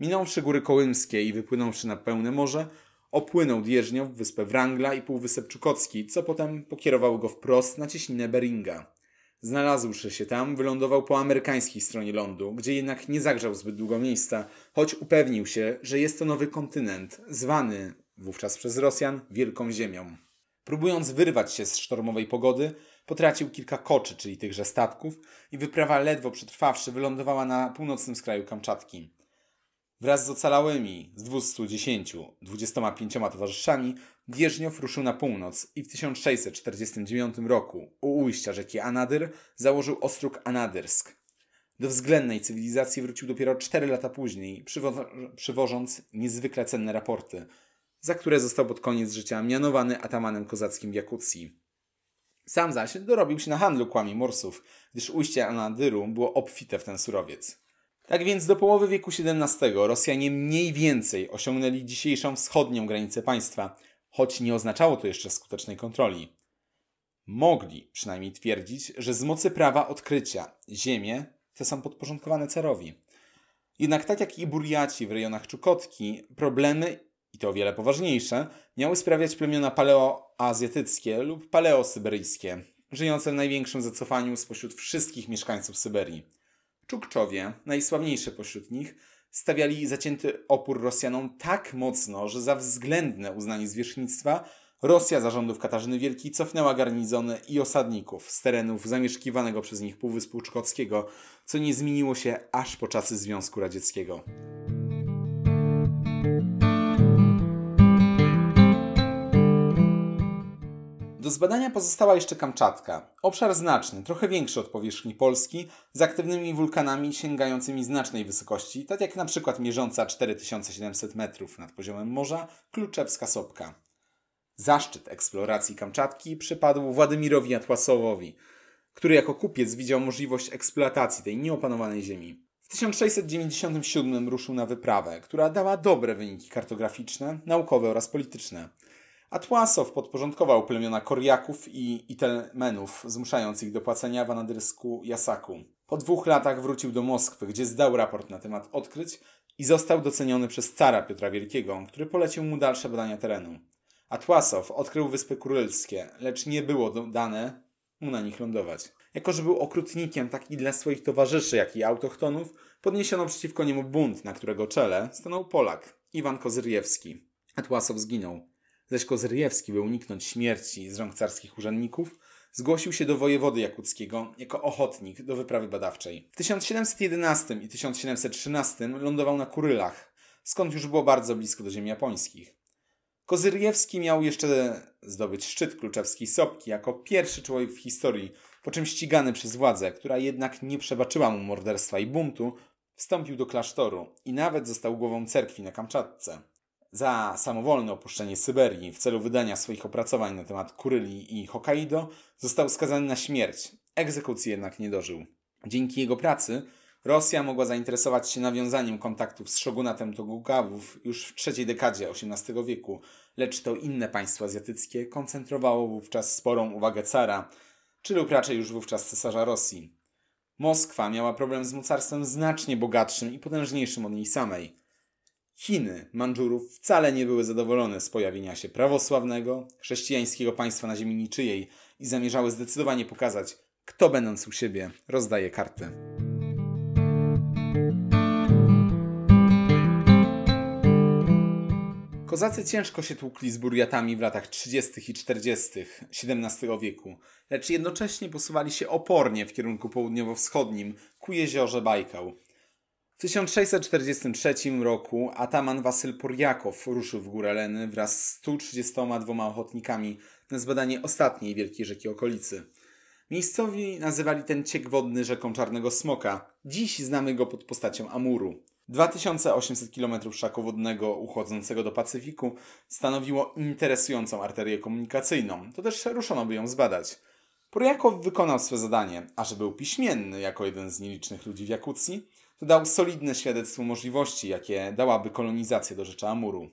Minąwszy góry kołymskie i wypłynąwszy na pełne morze, opłynął Dieżnią w wyspę Wrangla i Półwysep Czukocki, co potem pokierowało go wprost na cieśninę Beringa. Znalazłszy się tam, wylądował po amerykańskiej stronie lądu, gdzie jednak nie zagrzał zbyt długo miejsca, choć upewnił się, że jest to nowy kontynent, zwany wówczas przez Rosjan Wielką Ziemią. Próbując wyrwać się z sztormowej pogody, potracił kilka koczy, czyli tychże statków, i wyprawa ledwo przetrwawszy wylądowała na północnym skraju Kamczatki. Wraz z ocalałymi z 210 25 towarzyszami Wieżniow ruszył na północ i w 1649 roku u ujścia rzeki Anadyr założył ostróg Anadyrsk. Do względnej cywilizacji wrócił dopiero 4 lata później, przywo przywożąc niezwykle cenne raporty, za które został pod koniec życia mianowany atamanem kozackim w Jakucji. Sam zaś dorobił się na handlu kłami morsów, gdyż ujście Anadyru było obfite w ten surowiec. Tak więc do połowy wieku XVII Rosjanie mniej więcej osiągnęli dzisiejszą wschodnią granicę państwa, choć nie oznaczało to jeszcze skutecznej kontroli. Mogli przynajmniej twierdzić, że z mocy prawa odkrycia ziemie te są podporządkowane carowi. Jednak tak jak i Burjaci w rejonach Czukotki, problemy, i to o wiele poważniejsze, miały sprawiać plemiona paleoazjatyckie lub paleosyberyjskie, żyjące w największym zacofaniu spośród wszystkich mieszkańców Syberii. Czukczowie, najsławniejszy pośród nich, stawiali zacięty opór Rosjanom tak mocno, że za względne uznanie zwierzchnictwa Rosja zarządów Katarzyny Wielkiej cofnęła garnizony i osadników z terenów zamieszkiwanego przez nich Półwyspu Czkockiego, co nie zmieniło się aż po czasy Związku Radzieckiego. Do zbadania pozostała jeszcze Kamczatka. Obszar znaczny, trochę większy od powierzchni Polski, z aktywnymi wulkanami sięgającymi znacznej wysokości, tak jak na przykład mierząca 4700 metrów nad poziomem morza Kluczewska Sopka. Zaszczyt eksploracji Kamczatki przypadł Władimirowi Atłasowowi, który jako kupiec widział możliwość eksploatacji tej nieopanowanej ziemi. W 1697 ruszył na wyprawę, która dała dobre wyniki kartograficzne, naukowe oraz polityczne. Atłasow podporządkował plemiona Koryaków i Itelmenów, zmuszając ich do płacenia wanadyrsku Jasaku. Po dwóch latach wrócił do Moskwy, gdzie zdał raport na temat odkryć i został doceniony przez cara Piotra Wielkiego, który polecił mu dalsze badania terenu. Atłasow odkrył wyspy Kurylskie, lecz nie było dane mu na nich lądować. Jako, że był okrutnikiem tak i dla swoich towarzyszy, jak i autochtonów, podniesiono przeciwko niemu bunt, na którego czele stanął Polak, Iwan Kozyrjewski. Atłasow zginął zaś Kozryjewski, by uniknąć śmierci z rąk carskich urzędników, zgłosił się do wojewody jakuckiego jako ochotnik do wyprawy badawczej. W 1711 i 1713 lądował na Kurylach, skąd już było bardzo blisko do ziem japońskich. Kozyrjewski miał jeszcze zdobyć szczyt kluczewskiej Sopki jako pierwszy człowiek w historii, po czym ścigany przez władzę, która jednak nie przebaczyła mu morderstwa i buntu, wstąpił do klasztoru i nawet został głową cerkwi na Kamczatce. Za samowolne opuszczenie Syberii w celu wydania swoich opracowań na temat Kuryli i Hokkaido został skazany na śmierć. Egzekucji jednak nie dożył. Dzięki jego pracy Rosja mogła zainteresować się nawiązaniem kontaktów z szogunatem Togukawów już w trzeciej dekadzie XVIII wieku, lecz to inne państwo azjatyckie koncentrowało wówczas sporą uwagę cara, czy lub raczej już wówczas cesarza Rosji. Moskwa miała problem z mocarstwem znacznie bogatszym i potężniejszym od niej samej – Chiny Mandżurów wcale nie były zadowolone z pojawienia się prawosławnego, chrześcijańskiego państwa na ziemi niczyjej i zamierzały zdecydowanie pokazać, kto będąc u siebie rozdaje karty. Kozacy ciężko się tłukli z Burjatami w latach 30. i 40. XVII wieku, lecz jednocześnie posuwali się opornie w kierunku południowo-wschodnim ku jeziorze Bajkał, w 1643 roku ataman Wasyl Poriakow ruszył w górę Leny wraz z 132 ochotnikami na zbadanie ostatniej wielkiej rzeki okolicy. Miejscowi nazywali ten ciek wodny rzeką Czarnego Smoka. Dziś znamy go pod postacią Amuru. 2800 km szakowodnego wodnego uchodzącego do Pacyfiku stanowiło interesującą arterię komunikacyjną, to też ruszono by ją zbadać. Poriakow wykonał swe zadanie, a że był piśmienny jako jeden z nielicznych ludzi w Jakucji, to dał solidne świadectwo możliwości, jakie dałaby kolonizacja do Rzecza Amuru.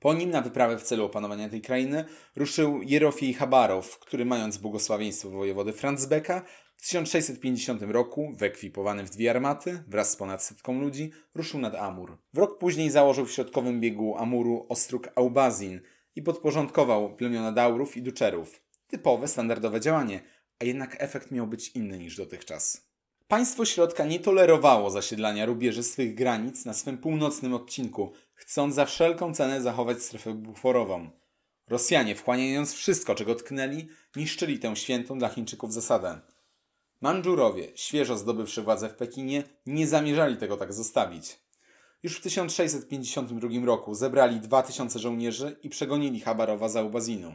Po nim na wyprawę w celu opanowania tej krainy ruszył Jerofiej Habarow, który mając błogosławieństwo wojewody Franzbeka, w 1650 roku, wyekwipowany w dwie armaty, wraz z ponad setką ludzi, ruszył nad Amur. W rok później założył w środkowym biegu Amuru ostróg Aubazin i podporządkował plemiona Daurów i Duczerów. Typowe, standardowe działanie, a jednak efekt miał być inny niż dotychczas. Państwo Środka nie tolerowało zasiedlania rubieży swych granic na swym północnym odcinku, chcąc za wszelką cenę zachować strefę buforową. Rosjanie, wchłaniając wszystko, czego tknęli, niszczyli tę świętą dla Chińczyków zasadę. Mandżurowie, świeżo zdobywszy władzę w Pekinie, nie zamierzali tego tak zostawić. Już w 1652 roku zebrali 2000 żołnierzy i przegonili Habarowa za Łubazinu.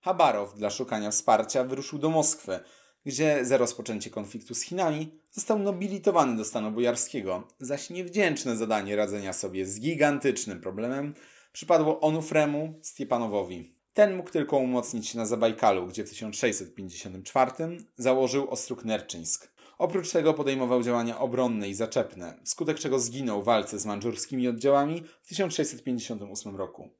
Habarow dla szukania wsparcia wyruszył do Moskwy, gdzie za rozpoczęcie konfliktu z Chinami został nobilitowany do stanu bojarskiego, zaś niewdzięczne zadanie radzenia sobie z gigantycznym problemem przypadło Onufremu Stiepanowowi. Ten mógł tylko umocnić się na Zabajkalu, gdzie w 1654 założył Ostrug Nerczyńsk. Oprócz tego podejmował działania obronne i zaczepne, skutek czego zginął w walce z mandżurskimi oddziałami w 1658 roku.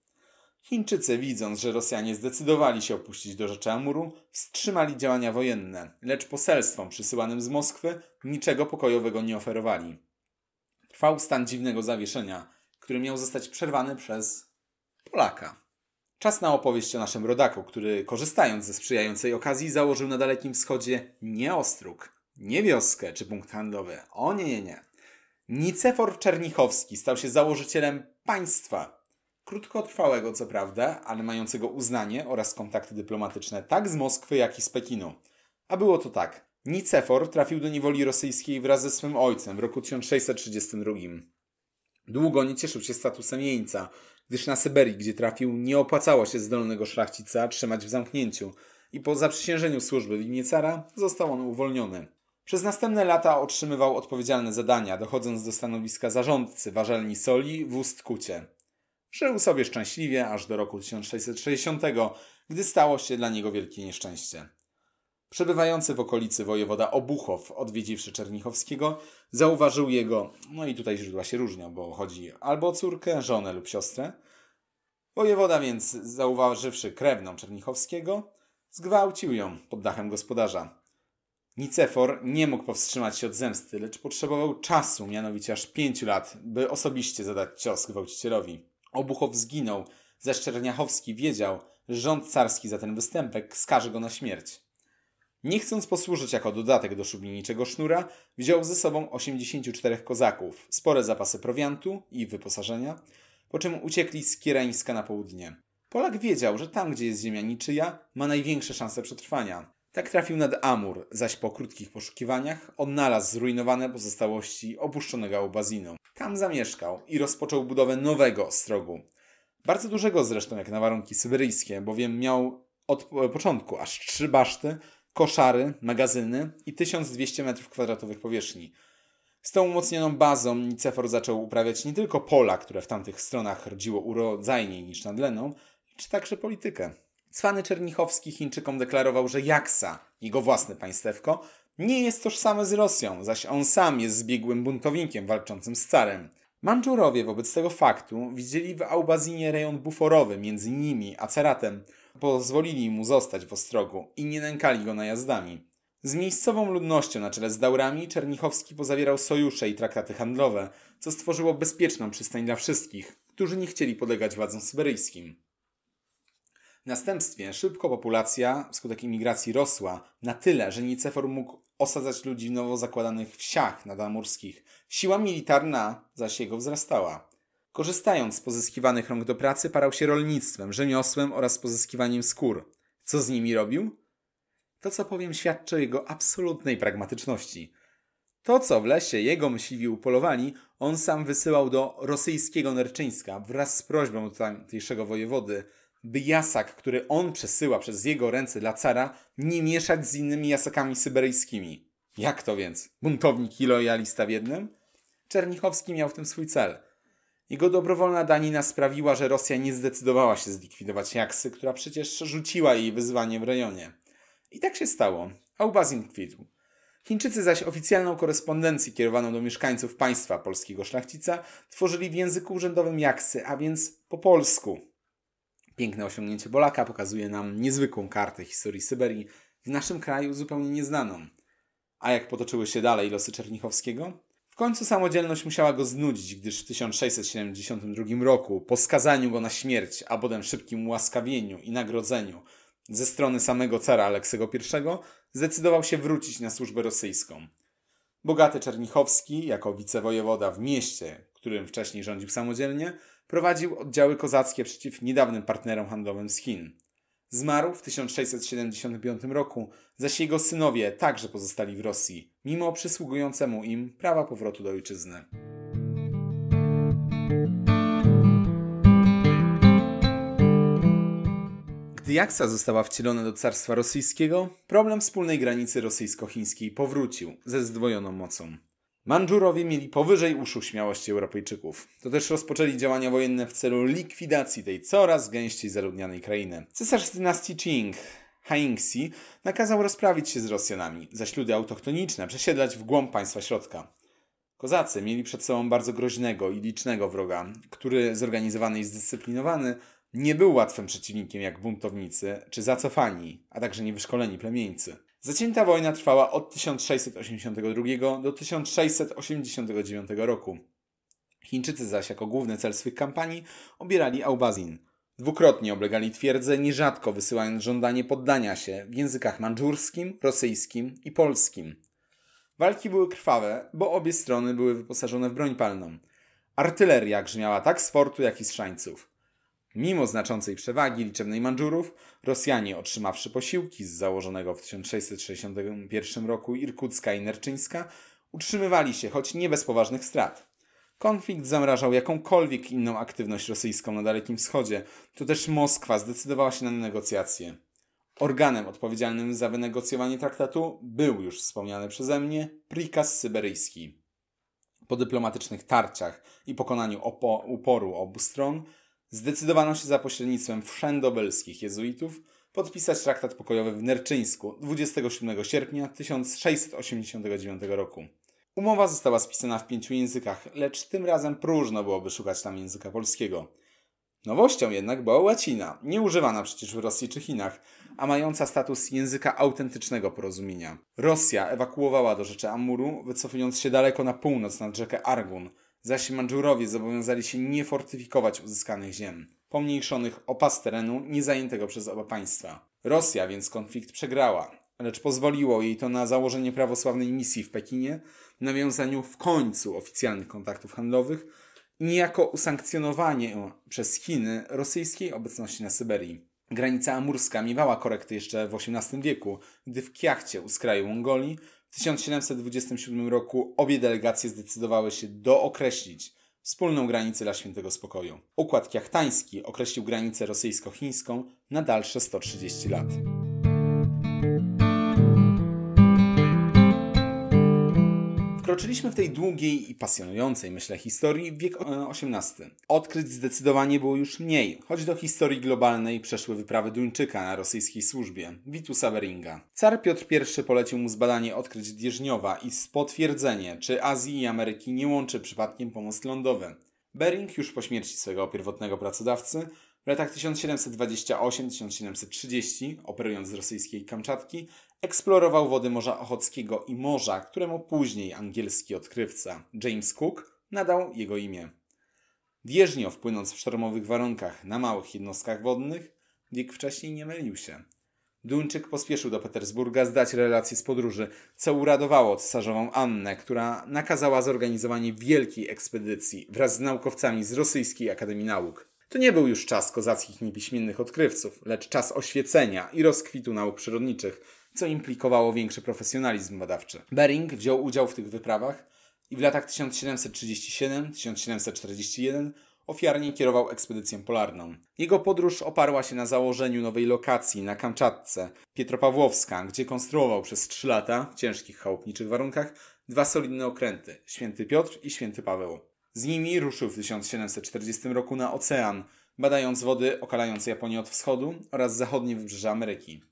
Chińczycy, widząc, że Rosjanie zdecydowali się opuścić do dorzecze Amuru, wstrzymali działania wojenne, lecz poselstwom przysyłanym z Moskwy niczego pokojowego nie oferowali. Trwał stan dziwnego zawieszenia, który miał zostać przerwany przez Polaka. Czas na opowieść o naszym rodaku, który korzystając ze sprzyjającej okazji założył na Dalekim Wschodzie nie ostróg, nie wioskę czy punkt handlowy. O nie, nie, nie. Nicefor Czernichowski stał się założycielem państwa, krótkotrwałego co prawda, ale mającego uznanie oraz kontakty dyplomatyczne tak z Moskwy, jak i z Pekinu. A było to tak. Nicefor trafił do niewoli rosyjskiej wraz ze swym ojcem w roku 1632. Długo nie cieszył się statusem jeńca, gdyż na Syberii, gdzie trafił, nie opłacało się zdolnego szlachcica trzymać w zamknięciu i po zaprzysiężeniu służby w imię cara został on uwolniony. Przez następne lata otrzymywał odpowiedzialne zadania, dochodząc do stanowiska zarządcy warzelni soli w Ustkucie. Żył sobie szczęśliwie aż do roku 1660, gdy stało się dla niego wielkie nieszczęście. Przebywający w okolicy wojewoda Obuchow, odwiedziwszy Czernichowskiego, zauważył jego, no i tutaj źródła się różnią, bo chodzi albo o córkę, żonę lub siostrę. Wojewoda więc, zauważywszy krewną Czernichowskiego, zgwałcił ją pod dachem gospodarza. Nicefor nie mógł powstrzymać się od zemsty, lecz potrzebował czasu, mianowicie aż pięciu lat, by osobiście zadać cios gwałcicielowi. Obuchow zginął, zaś Czerniachowski wiedział, że rząd carski za ten występek skaże go na śmierć. Nie chcąc posłużyć jako dodatek do szubieniczego sznura, wziął ze sobą 84 kozaków, spore zapasy prowiantu i wyposażenia, po czym uciekli z Kierańska na południe. Polak wiedział, że tam, gdzie jest ziemia niczyja, ma największe szanse przetrwania. Tak trafił nad Amur, zaś po krótkich poszukiwaniach odnalazł zrujnowane pozostałości opuszczonego Aubazinu. Tam zamieszkał i rozpoczął budowę nowego ostrogu. Bardzo dużego zresztą jak na warunki syberyjskie, bowiem miał od początku aż trzy baszty, koszary, magazyny i 1200 m2 powierzchni. Z tą umocnioną bazą Nicefor zaczął uprawiać nie tylko pola, które w tamtych stronach rodziło urodzajniej niż nad Leną, lecz także politykę. Cwany Czernichowski Chińczykom deklarował, że Jaksa, jego własne państewko, nie jest tożsame z Rosją, zaś on sam jest zbiegłym buntownikiem walczącym z carem. Mandżurowie wobec tego faktu widzieli w Aubazinie rejon buforowy między nimi a ceratem, pozwolili mu zostać w Ostrogu i nie nękali go najazdami. Z miejscową ludnością na czele z Daurami Czernichowski pozawierał sojusze i traktaty handlowe, co stworzyło bezpieczną przystań dla wszystkich, którzy nie chcieli podlegać władzom syberyjskim. W następstwie szybko populacja wskutek imigracji rosła na tyle, że Nicefor mógł osadzać ludzi w nowo zakładanych wsiach nadamorskich. Siła militarna zaś jego wzrastała. Korzystając z pozyskiwanych rąk do pracy, parał się rolnictwem, rzemiosłem oraz pozyskiwaniem skór. Co z nimi robił? To, co powiem, świadczy o jego absolutnej pragmatyczności. To, co w lesie jego myśliwi upolowali, on sam wysyłał do rosyjskiego Nerczyńska wraz z prośbą tamtejszego wojewody by jasak, który on przesyła przez jego ręce dla cara, nie mieszać z innymi jasakami syberyjskimi. Jak to więc? Buntownik i lojalista w jednym? Czernichowski miał w tym swój cel. Jego dobrowolna danina sprawiła, że Rosja nie zdecydowała się zlikwidować Jaksy, która przecież rzuciła jej wyzwanie w rejonie. I tak się stało. Aubazin kwitł. Chińczycy zaś oficjalną korespondencję kierowaną do mieszkańców państwa polskiego szlachcica tworzyli w języku urzędowym Jaksy, a więc po polsku. Piękne osiągnięcie Bolaka pokazuje nam niezwykłą kartę historii Syberii, w naszym kraju zupełnie nieznaną. A jak potoczyły się dalej losy Czernichowskiego? W końcu samodzielność musiała go znudzić, gdyż w 1672 roku, po skazaniu go na śmierć, a potem szybkim ułaskawieniu i nagrodzeniu ze strony samego cara Aleksego I, zdecydował się wrócić na służbę rosyjską. Bogaty Czernichowski, jako wicewojewoda w mieście, którym wcześniej rządził samodzielnie, prowadził oddziały kozackie przeciw niedawnym partnerom handlowym z Chin. Zmarł w 1675 roku, zaś jego synowie także pozostali w Rosji, mimo przysługującemu im prawa powrotu do ojczyzny. Gdy Jaksa została wcielona do Carstwa Rosyjskiego, problem wspólnej granicy rosyjsko-chińskiej powrócił ze zdwojoną mocą. Mandżurowie mieli powyżej uszu śmiałości Europejczyków. To też rozpoczęli działania wojenne w celu likwidacji tej coraz gęściej zaludnianej krainy. Cesarz z dynastii Qing, Haingsi, nakazał rozprawić się z Rosjanami, zaś ludy autochtoniczne przesiedlać w głąb państwa środka. Kozacy mieli przed sobą bardzo groźnego i licznego wroga, który zorganizowany i zdyscyplinowany nie był łatwym przeciwnikiem jak buntownicy czy zacofani, a także niewyszkoleni plemieńcy. Zacięta wojna trwała od 1682 do 1689 roku. Chińczycy zaś jako główny cel swych kampanii obierali Aubazin. Dwukrotnie oblegali twierdzę, nierzadko wysyłając żądanie poddania się w językach mandżurskim, rosyjskim i polskim. Walki były krwawe, bo obie strony były wyposażone w broń palną. Artyleria grzmiała tak z fortu, jak i z szańców. Mimo znaczącej przewagi liczebnej Mandżurów, Rosjanie, otrzymawszy posiłki z założonego w 1661 roku Irkucka i Nerczyńska, utrzymywali się, choć nie bez poważnych strat. Konflikt zamrażał jakąkolwiek inną aktywność rosyjską na Dalekim Wschodzie, to też Moskwa zdecydowała się na negocjacje. Organem odpowiedzialnym za wynegocjowanie traktatu był już wspomniany przeze mnie prikaz syberyjski. Po dyplomatycznych tarciach i pokonaniu uporu obu stron – zdecydowano się za pośrednictwem wszędobelskich jezuitów podpisać traktat pokojowy w Nerczyńsku 27 sierpnia 1689 roku. Umowa została spisana w pięciu językach, lecz tym razem próżno byłoby szukać tam języka polskiego. Nowością jednak była łacina, nieużywana przecież w Rosji czy Chinach, a mająca status języka autentycznego porozumienia. Rosja ewakuowała do rzeczy Amuru, wycofując się daleko na północ nad rzekę Argun, Zaś Mandżurowie zobowiązali się nie fortyfikować uzyskanych ziem, pomniejszonych o pas terenu niezajętego przez oba państwa. Rosja więc konflikt przegrała, lecz pozwoliło jej to na założenie prawosławnej misji w Pekinie, nawiązaniu w końcu oficjalnych kontaktów handlowych i niejako usankcjonowanie przez Chiny rosyjskiej obecności na Syberii. Granica amurska miewała korekty jeszcze w XVIII wieku, gdy w Kiachcie u skraju Mongolii w 1727 roku obie delegacje zdecydowały się dookreślić wspólną granicę dla Świętego Spokoju. Układ Kiachtański określił granicę rosyjsko-chińską na dalsze 130 lat. Wkroczyliśmy w tej długiej i pasjonującej, myślę, historii w wiek XVIII. E, odkryć zdecydowanie było już mniej, choć do historii globalnej przeszły wyprawy Duńczyka na rosyjskiej służbie, Witusa Weringa. Car Piotr I polecił mu zbadanie odkryć Dzierżniowa i potwierdzenie, czy Azji i Ameryki nie łączy przypadkiem pomost lądowy. Bering już po śmierci swojego pierwotnego pracodawcy w latach 1728-1730, operując z rosyjskiej Kamczatki, Eksplorował wody Morza Ochockiego i morza, któremu później angielski odkrywca James Cook nadał jego imię. Wieżnio wpłynąc w sztormowych warunkach na małych jednostkach wodnych, Dick wcześniej nie mylił się. Duńczyk pospieszył do Petersburga zdać relacje z podróży, co uradowało cesarzową Annę, która nakazała zorganizowanie wielkiej ekspedycji wraz z naukowcami z Rosyjskiej Akademii Nauk. To nie był już czas kozackich niepiśmiennych odkrywców, lecz czas oświecenia i rozkwitu nauk przyrodniczych, co implikowało większy profesjonalizm badawczy. Bering wziął udział w tych wyprawach i w latach 1737-1741 ofiarnie kierował ekspedycją polarną. Jego podróż oparła się na założeniu nowej lokacji na Kamczatce, Pietropawłowska, gdzie konstruował przez 3 lata, w ciężkich chałupniczych warunkach, dwa solidne okręty, Święty Piotr i Święty Paweł. Z nimi ruszył w 1740 roku na ocean, badając wody okalające Japonię od wschodu oraz zachodnie wybrzeże Ameryki.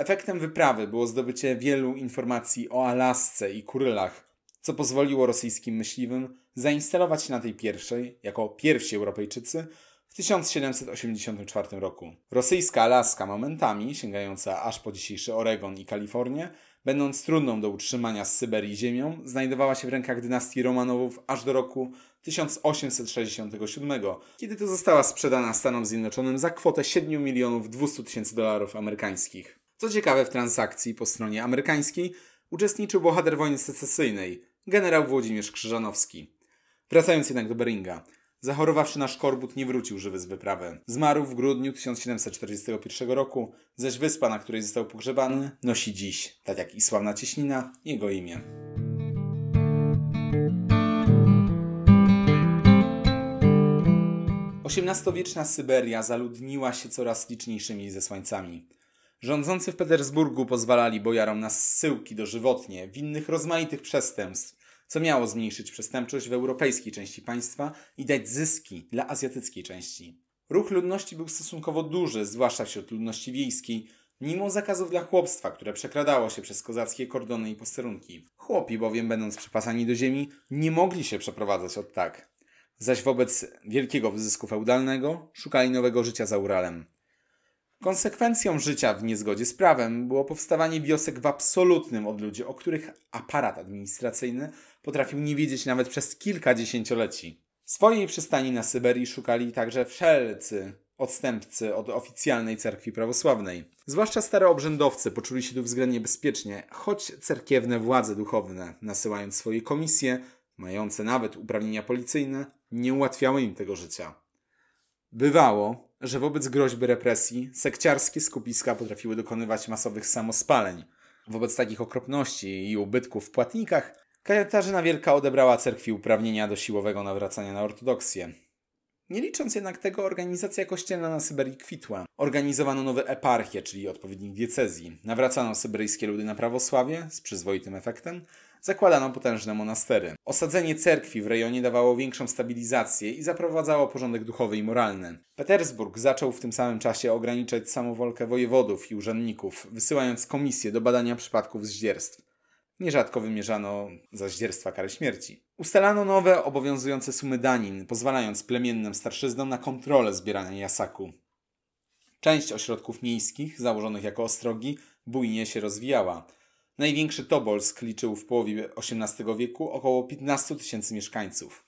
Efektem wyprawy było zdobycie wielu informacji o Alasce i Kurylach, co pozwoliło rosyjskim myśliwym zainstalować się na tej pierwszej, jako pierwsi Europejczycy, w 1784 roku. Rosyjska Alaska momentami, sięgająca aż po dzisiejszy Oregon i Kalifornię, będąc trudną do utrzymania z Syberii ziemią, znajdowała się w rękach dynastii Romanowów aż do roku 1867, kiedy to została sprzedana Stanom Zjednoczonym za kwotę 7 milionów 200 tysięcy dolarów amerykańskich. Co ciekawe, w transakcji po stronie amerykańskiej uczestniczył bohater wojny secesyjnej, generał Włodzimierz Krzyżanowski. Wracając jednak do Beringa. Zachorowawszy na szkorbut, nie wrócił żywy z wyprawy. Zmarł w grudniu 1741 roku, zaś wyspa, na której został pogrzebany, nosi dziś, tak jak i sławna cieśnina, jego imię. XVIII-wieczna Syberia zaludniła się coraz liczniejszymi zesłańcami. Rządzący w Petersburgu pozwalali bojarom na zsyłki dożywotnie winnych rozmaitych przestępstw, co miało zmniejszyć przestępczość w europejskiej części państwa i dać zyski dla azjatyckiej części. Ruch ludności był stosunkowo duży, zwłaszcza wśród ludności wiejskiej, mimo zakazów dla chłopstwa, które przekradało się przez kozackie kordony i posterunki. Chłopi bowiem, będąc przypasani do ziemi, nie mogli się przeprowadzać od tak. Zaś wobec wielkiego wyzysku feudalnego szukali nowego życia za Uralem. Konsekwencją życia w niezgodzie z prawem było powstawanie wiosek w absolutnym ludzi, o których aparat administracyjny potrafił nie wiedzieć nawet przez kilka dziesięcioleci. Swojej przystani na Syberii szukali także wszelcy odstępcy od oficjalnej cerkwi prawosławnej. Zwłaszcza staroobrzędowcy poczuli się tu względnie bezpiecznie, choć cerkiewne władze duchowne, nasyłając swoje komisje, mające nawet uprawnienia policyjne, nie ułatwiały im tego życia. Bywało, że wobec groźby represji sekciarskie skupiska potrafiły dokonywać masowych samospaleń. Wobec takich okropności i ubytków w płatnikach, Katarzyna Wielka odebrała cerkwi uprawnienia do siłowego nawracania na ortodoksję. Nie licząc jednak tego, organizacja kościelna na Syberii kwitła. Organizowano nowe eparchie, czyli odpowiednik diecezji. Nawracano syberyjskie ludy na prawosławie, z przyzwoitym efektem, zakładano potężne monastery. Osadzenie cerkwi w rejonie dawało większą stabilizację i zaprowadzało porządek duchowy i moralny. Petersburg zaczął w tym samym czasie ograniczać samowolkę wojewodów i urzędników, wysyłając komisje do badania przypadków zdzierstw. Nierzadko wymierzano za zdzierstwa karę śmierci. Ustalano nowe, obowiązujące sumy danin, pozwalając plemiennym starszyznom na kontrolę zbierania jasaku. Część ośrodków miejskich, założonych jako ostrogi, bujnie się rozwijała – Największy Tobolsk liczył w połowie XVIII wieku około 15 tysięcy mieszkańców.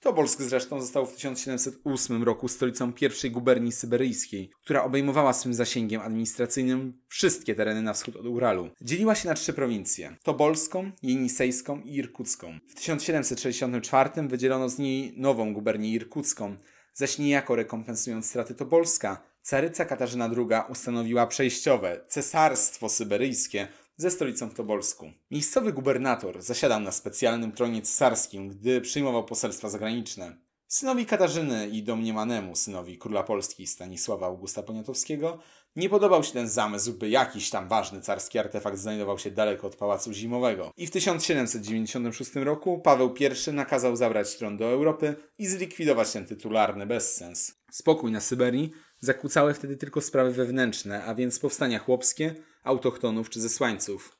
Tobolsk zresztą został w 1708 roku stolicą pierwszej guberni syberyjskiej, która obejmowała swym zasięgiem administracyjnym wszystkie tereny na wschód od Uralu. Dzieliła się na trzy prowincje: Tobolską, Jenisejską i Irkucką. W 1764 wydzielono z niej nową gubernię irkucką, zaś niejako rekompensując straty Tobolska, caryca Katarzyna II ustanowiła przejściowe cesarstwo syberyjskie ze stolicą w Tobolsku. Miejscowy gubernator zasiadał na specjalnym tronie cesarskim, gdy przyjmował poselstwa zagraniczne. Synowi Katarzyny i domniemanemu synowi króla Polski Stanisława Augusta Poniatowskiego nie podobał się ten zamysł, by jakiś tam ważny carski artefakt znajdował się daleko od Pałacu Zimowego. I w 1796 roku Paweł I nakazał zabrać tron do Europy i zlikwidować ten tytularny bezsens. Spokój na Syberii zakłócały wtedy tylko sprawy wewnętrzne, a więc powstania chłopskie, autochtonów czy zesłańców.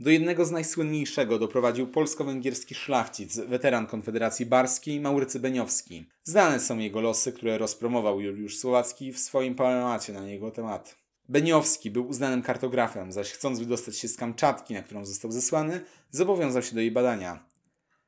Do jednego z najsłynniejszego doprowadził polsko-węgierski szlachcic, weteran Konfederacji Barskiej Maurycy Beniowski. Znane są jego losy, które rozpromował Juliusz Słowacki w swoim poemacie na jego temat. Beniowski był uznanym kartografem, zaś chcąc wydostać się z Kamczatki, na którą został zesłany, zobowiązał się do jej badania.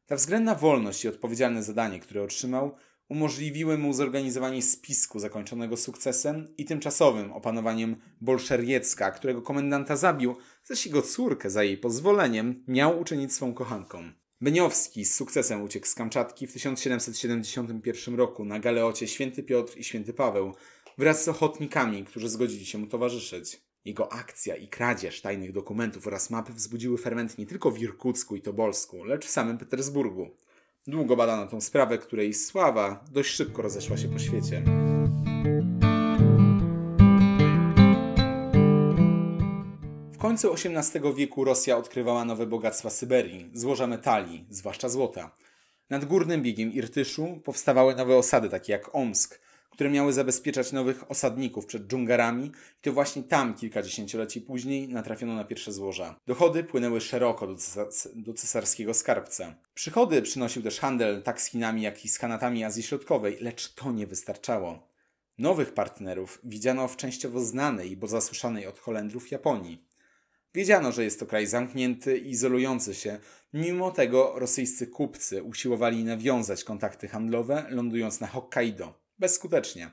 Ta względna wolność i odpowiedzialne zadanie, które otrzymał, umożliwiły mu zorganizowanie spisku zakończonego sukcesem i tymczasowym opanowaniem bolszewiecka, którego komendanta zabił, zaś jego córkę za jej pozwoleniem miał uczynić swą kochanką. Beniowski z sukcesem uciekł z Kamczatki w 1771 roku na galeocie Święty Piotr i Święty Paweł wraz z ochotnikami, którzy zgodzili się mu towarzyszyć. Jego akcja i kradzież tajnych dokumentów oraz map wzbudziły ferment nie tylko w Irkucku i Tobolsku, lecz w samym Petersburgu. Długo badano tą sprawę, której sława dość szybko rozeszła się po świecie. W końcu XVIII wieku Rosja odkrywała nowe bogactwa Syberii, złoża metali, zwłaszcza złota. Nad górnym biegiem Irtyszu powstawały nowe osady takie jak Omsk – które miały zabezpieczać nowych osadników przed dżungarami i to właśnie tam kilkadziesięcioleci później natrafiono na pierwsze złoża. Dochody płynęły szeroko do, do cesarskiego skarbca. Przychody przynosił też handel tak z Chinami, jak i z Hanatami Azji Środkowej, lecz to nie wystarczało. Nowych partnerów widziano w częściowo znanej, bo zasłyszanej od Holendrów Japonii. Wiedziano, że jest to kraj zamknięty i izolujący się. Mimo tego rosyjscy kupcy usiłowali nawiązać kontakty handlowe, lądując na Hokkaido. Bezskutecznie.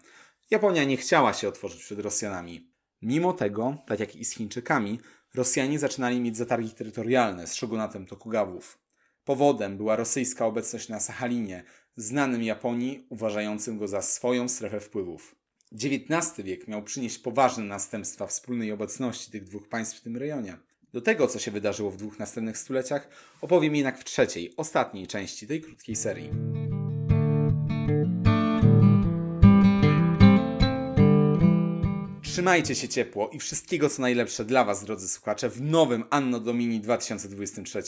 Japonia nie chciała się otworzyć przed Rosjanami. Mimo tego, tak jak i z Chińczykami, Rosjanie zaczynali mieć zatargi terytorialne z szogunatem Tokugawów. Powodem była rosyjska obecność na Sahalinie, znanym Japonii, uważającym go za swoją strefę wpływów. XIX wiek miał przynieść poważne następstwa wspólnej obecności tych dwóch państw w tym rejonie. Do tego, co się wydarzyło w dwóch następnych stuleciach, opowiem jednak w trzeciej, ostatniej części tej krótkiej serii. Trzymajcie się ciepło i wszystkiego co najlepsze dla Was, drodzy słuchacze, w nowym Anno Domini 2023.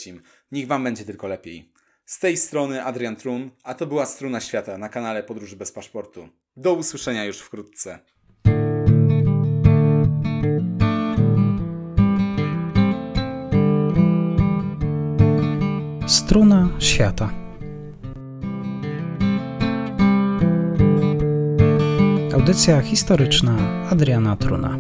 Niech Wam będzie tylko lepiej. Z tej strony Adrian Trun, a to była Struna Świata na kanale Podróży bez paszportu. Do usłyszenia już wkrótce. Struna świata. Audycja historyczna Adriana Truna.